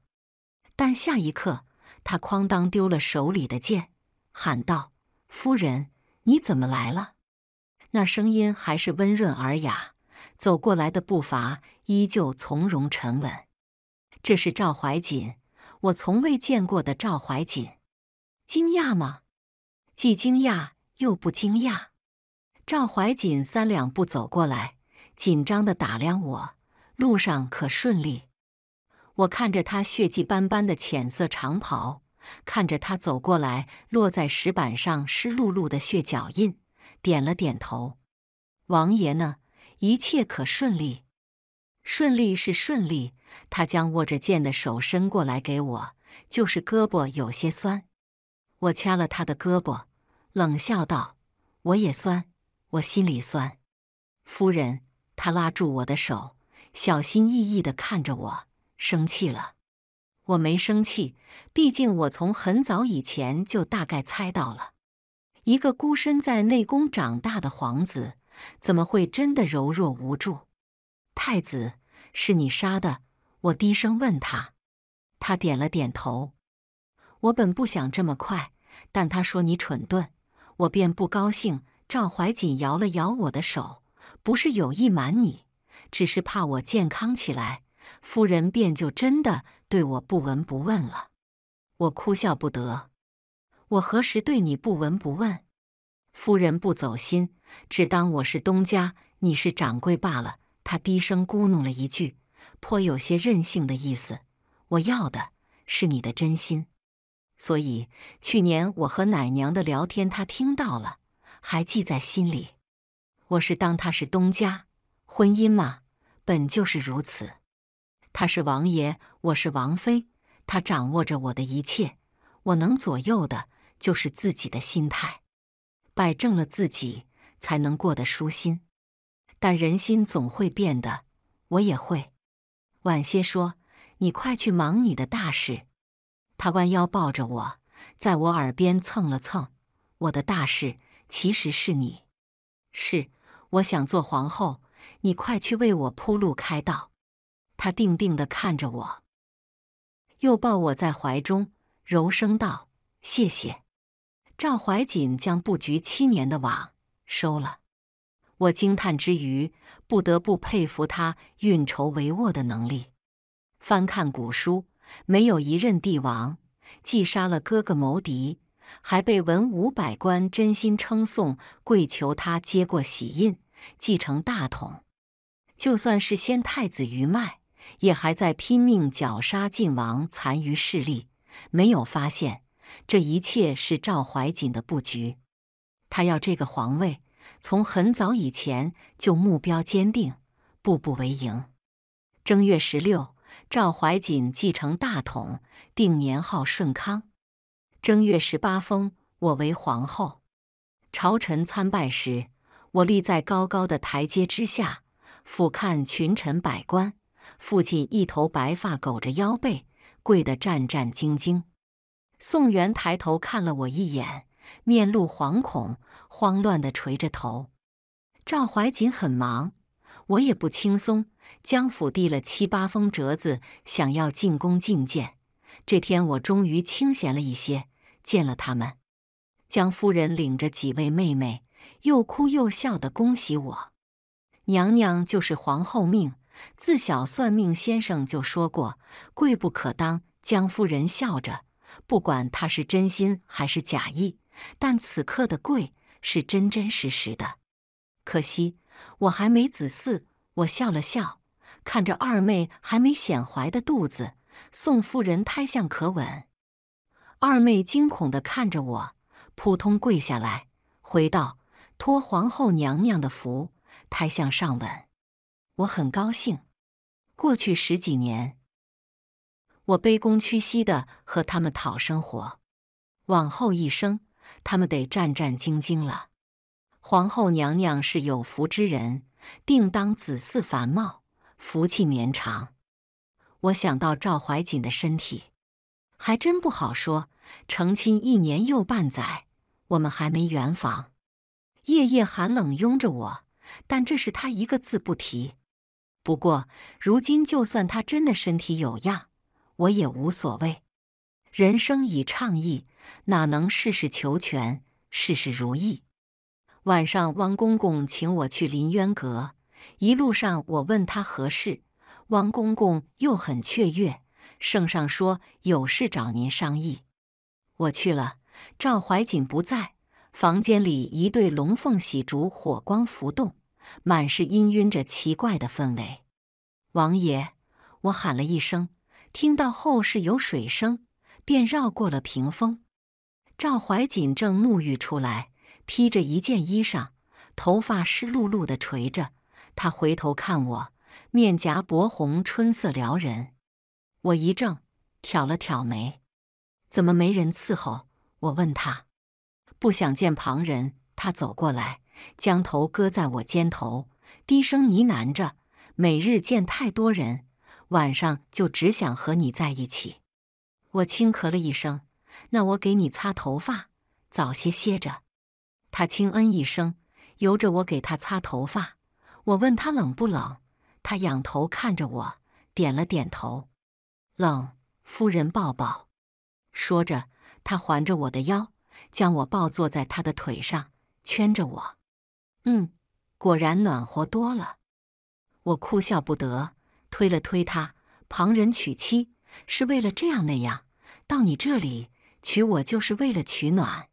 但下一刻，他哐当丢了手里的剑，喊道：“夫人，你怎么来了？”那声音还是温润尔雅。走过来的步伐依旧从容沉稳，这是赵怀瑾，我从未见过的赵怀瑾。惊讶吗？既惊讶又不惊讶。赵怀瑾三两步走过来，紧张的打量我。路上可顺利？我看着他血迹斑斑的浅色长袍，看着他走过来落在石板上湿漉漉的血脚印，点了点头。王爷呢？一切可顺利，顺利是顺利。他将握着剑的手伸过来给我，就是胳膊有些酸。我掐了他的胳膊，冷笑道：“我也酸，我心里酸。”夫人，他拉住我的手，小心翼翼地看着我，生气了。我没生气，毕竟我从很早以前就大概猜到了，一个孤身在内宫长大的皇子。怎么会真的柔弱无助？太子是你杀的，我低声问他。他点了点头。我本不想这么快，但他说你蠢钝，我便不高兴。赵怀瑾摇了摇我的手，不是有意瞒你，只是怕我健康起来，夫人便就真的对我不闻不问了。我哭笑不得。我何时对你不闻不问？夫人不走心，只当我是东家，你是掌柜罢了。他低声咕哝了一句，颇有些任性的意思。我要的是你的真心，所以去年我和奶娘的聊天，他听到了，还记在心里。我是当他是东家，婚姻嘛，本就是如此。他是王爷，我是王妃，他掌握着我的一切，我能左右的就是自己的心态。摆正了自己，才能过得舒心。但人心总会变的，我也会。晚些说，你快去忙你的大事。他弯腰抱着我，在我耳边蹭了蹭。我的大事其实是你。是，我想做皇后。你快去为我铺路开道。他定定地看着我，又抱我在怀中，柔声道：“谢谢。”赵怀瑾将布局七年的网收了，我惊叹之余，不得不佩服他运筹帷幄的能力。翻看古书，没有一任帝王既杀了哥哥谋敌，还被文武百官真心称颂，跪求他接过玺印继承大统。就算是先太子余脉，也还在拼命绞杀晋王残余势力，没有发现。这一切是赵怀瑾的布局，他要这个皇位，从很早以前就目标坚定，步步为营。正月十六，赵怀瑾继承大统，定年号顺康。正月十八，封我为皇后。朝臣参拜时，我立在高高的台阶之下，俯瞰群臣百官。父亲一头白发，苟着腰背，跪得战战兢兢。宋元抬头看了我一眼，面露惶恐，慌乱的垂着头。赵怀瑾很忙，我也不轻松。江府递了七八封折子，想要进宫觐见。这天我终于清闲了一些，见了他们。江夫人领着几位妹妹，又哭又笑的恭喜我。娘娘就是皇后命，自小算命先生就说过，贵不可当。江夫人笑着。不管他是真心还是假意，但此刻的跪是真真实实的。可惜我还没子嗣，我笑了笑，看着二妹还没显怀的肚子，宋夫人胎相可稳。二妹惊恐地看着我，扑通跪下来，回道：“托皇后娘娘的福，胎相尚稳。”我很高兴，过去十几年。我卑躬屈膝的和他们讨生活，往后一生他们得战战兢兢了。皇后娘娘是有福之人，定当子嗣繁茂，福气绵长。我想到赵怀瑾的身体，还真不好说。成亲一年又半载，我们还没圆房，夜夜寒冷拥着我，但这是他一个字不提。不过如今，就算他真的身体有恙。我也无所谓，人生已畅意，哪能事事求全，事事如意？晚上，汪公公请我去临渊阁。一路上，我问他何事，汪公公又很雀跃。圣上说有事找您商议，我去了。赵怀瑾不在房间里，一对龙凤喜烛火光浮动，满是氤氲着奇怪的氛围。王爷，我喊了一声。听到后室有水声，便绕过了屏风。赵怀瑾正沐浴出来，披着一件衣裳，头发湿漉漉的垂着。他回头看我，面颊薄红，春色撩人。我一怔，挑了挑眉：“怎么没人伺候？”我问他：“不想见旁人？”他走过来，将头搁在我肩头，低声呢喃着：“每日见太多人。”晚上就只想和你在一起。我轻咳了一声，那我给你擦头发，早些歇着。他轻嗯一声，由着我给他擦头发。我问他冷不冷，他仰头看着我，点了点头。冷，夫人抱抱。说着，他环着我的腰，将我抱坐在他的腿上，圈着我。嗯，果然暖和多了。我哭笑不得。推了推他，旁人娶妻是为了这样那样，到你这里娶我就是为了取暖。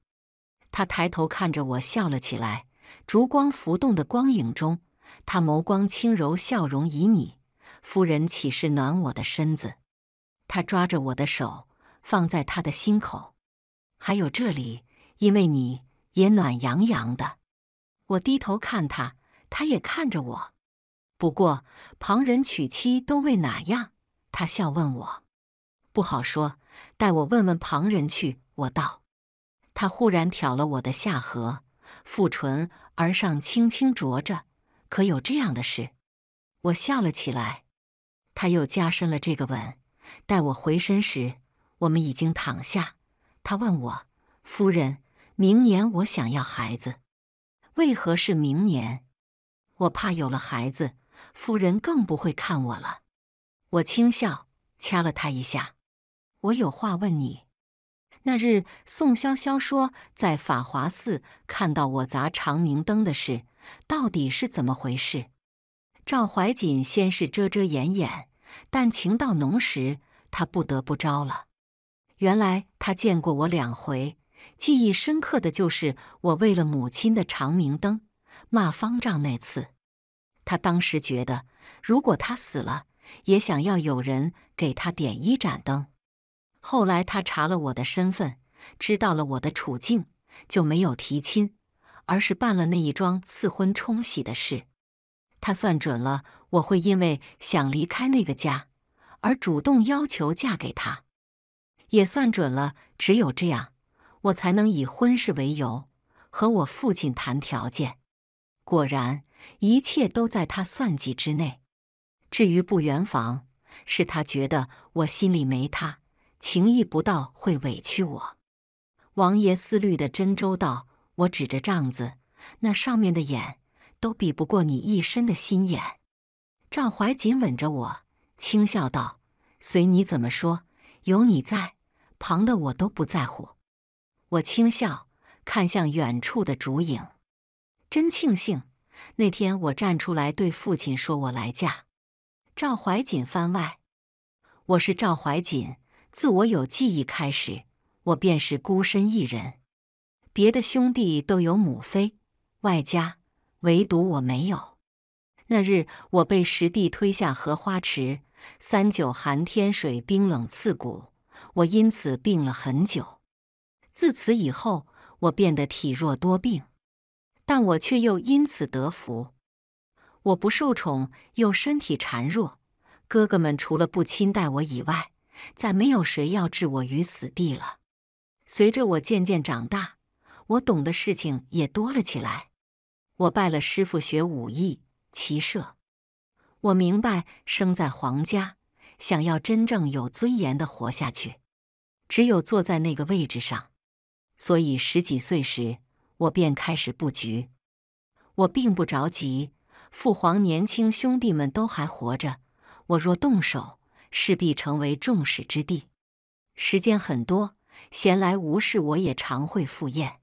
他抬头看着我笑了起来，烛光浮动的光影中，他眸光轻柔，笑容旖旎。夫人岂是暖我的身子？他抓着我的手放在他的心口，还有这里，因为你也暖洋洋的。我低头看他，他也看着我。不过，旁人娶妻都为哪样？他笑问我，不好说，待我问问旁人去。我道，他忽然挑了我的下颌，覆唇而上，轻轻啄着。可有这样的事？我笑了起来。他又加深了这个吻。待我回身时，我们已经躺下。他问我，夫人，明年我想要孩子，为何是明年？我怕有了孩子。夫人更不会看我了，我轻笑，掐了他一下。我有话问你，那日宋潇潇说在法华寺看到我砸长明灯的事，到底是怎么回事？赵怀瑾先是遮遮掩掩，但情到浓时，他不得不招了。原来他见过我两回，记忆深刻的就是我为了母亲的长明灯骂方丈那次。他当时觉得，如果他死了，也想要有人给他点一盏灯。后来他查了我的身份，知道了我的处境，就没有提亲，而是办了那一桩赐婚冲喜的事。他算准了我会因为想离开那个家，而主动要求嫁给他，也算准了只有这样，我才能以婚事为由和我父亲谈条件。果然。一切都在他算计之内。至于不圆房，是他觉得我心里没他，情意不到，会委屈我。王爷思虑的真周到。我指着帐子，那上面的眼都比不过你一身的心眼。赵怀瑾吻着我，轻笑道：“随你怎么说，有你在旁的，我都不在乎。”我轻笑，看向远处的烛影，真庆幸。那天我站出来对父亲说：“我来嫁。”赵怀瑾番外，我是赵怀瑾。自我有记忆开始，我便是孤身一人，别的兄弟都有母妃，外加唯独我没有。那日我被十弟推下荷花池，三九寒天，水冰冷刺骨，我因此病了很久。自此以后，我变得体弱多病。但我却又因此得福。我不受宠，又身体孱弱，哥哥们除了不亲待我以外，再没有谁要置我于死地了。随着我渐渐长大，我懂的事情也多了起来。我拜了师傅学武艺、骑射。我明白，生在皇家，想要真正有尊严的活下去，只有坐在那个位置上。所以十几岁时。我便开始布局。我并不着急，父皇年轻，兄弟们都还活着。我若动手，势必成为众矢之的。时间很多，闲来无事，我也常会赴宴。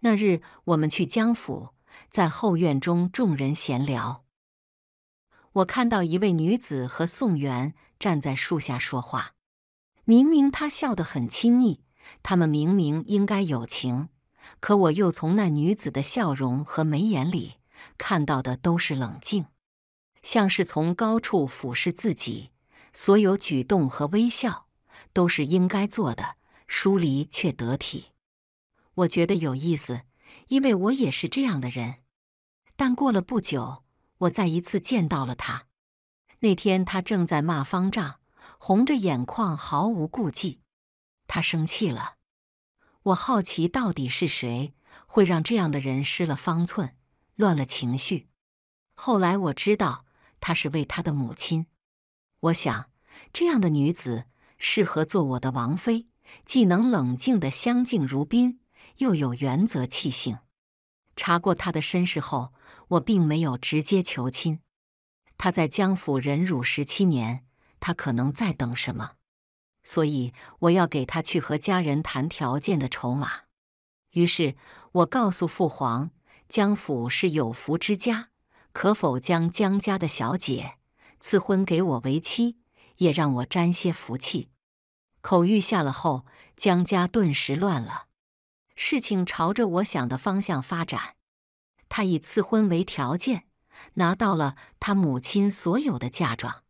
那日，我们去江府，在后院中，众人闲聊。我看到一位女子和宋元站在树下说话。明明她笑得很亲昵，他们明明应该有情。可我又从那女子的笑容和眉眼里看到的都是冷静，像是从高处俯视自己，所有举动和微笑都是应该做的，疏离却得体。我觉得有意思，因为我也是这样的人。但过了不久，我再一次见到了他。那天他正在骂方丈，红着眼眶，毫无顾忌。他生气了。我好奇到底是谁会让这样的人失了方寸、乱了情绪。后来我知道他是为他的母亲。我想这样的女子适合做我的王妃，既能冷静的相敬如宾，又有原则气性。查过她的身世后，我并没有直接求亲。她在江府忍辱十七年，她可能在等什么？所以我要给他去和家人谈条件的筹码。于是，我告诉父皇，江府是有福之家，可否将江家的小姐赐婚给我为妻，也让我沾些福气。口谕下了后，江家顿时乱了。事情朝着我想的方向发展。他以赐婚为条件，拿到了他母亲所有的嫁妆。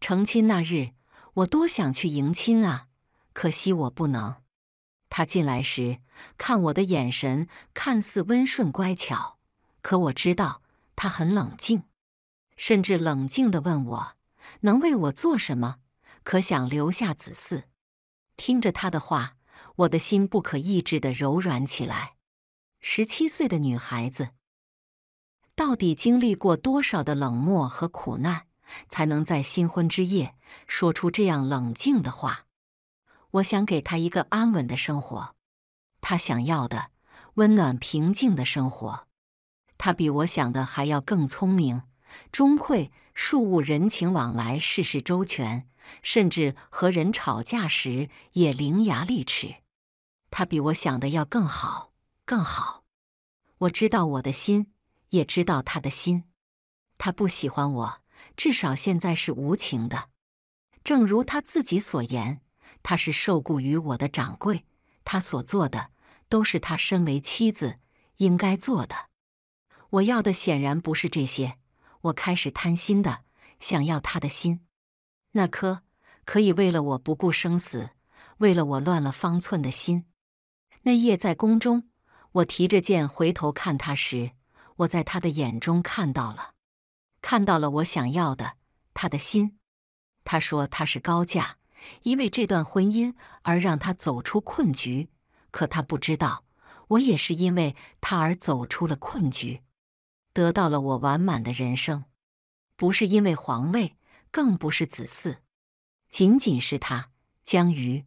成亲那日。我多想去迎亲啊，可惜我不能。他进来时，看我的眼神看似温顺乖巧，可我知道他很冷静，甚至冷静地问我能为我做什么。可想留下子嗣，听着他的话，我的心不可抑制地柔软起来。十七岁的女孩子，到底经历过多少的冷漠和苦难？才能在新婚之夜说出这样冷静的话。我想给他一个安稳的生活，他想要的温暖平静的生活。他比我想的还要更聪明，钟会，数务人情往来，事事周全，甚至和人吵架时也伶牙俐齿。他比我想的要更好，更好。我知道我的心，也知道他的心。他不喜欢我。至少现在是无情的，正如他自己所言，他是受雇于我的掌柜，他所做的都是他身为妻子应该做的。我要的显然不是这些，我开始贪心的想要他的心，那颗可以为了我不顾生死，为了我乱了方寸的心。那夜在宫中，我提着剑回头看他时，我在他的眼中看到了。看到了我想要的，他的心。他说他是高价，因为这段婚姻而让他走出困局。可他不知道，我也是因为他而走出了困局，得到了我完满的人生。不是因为皇位，更不是子嗣，仅仅是他江瑜。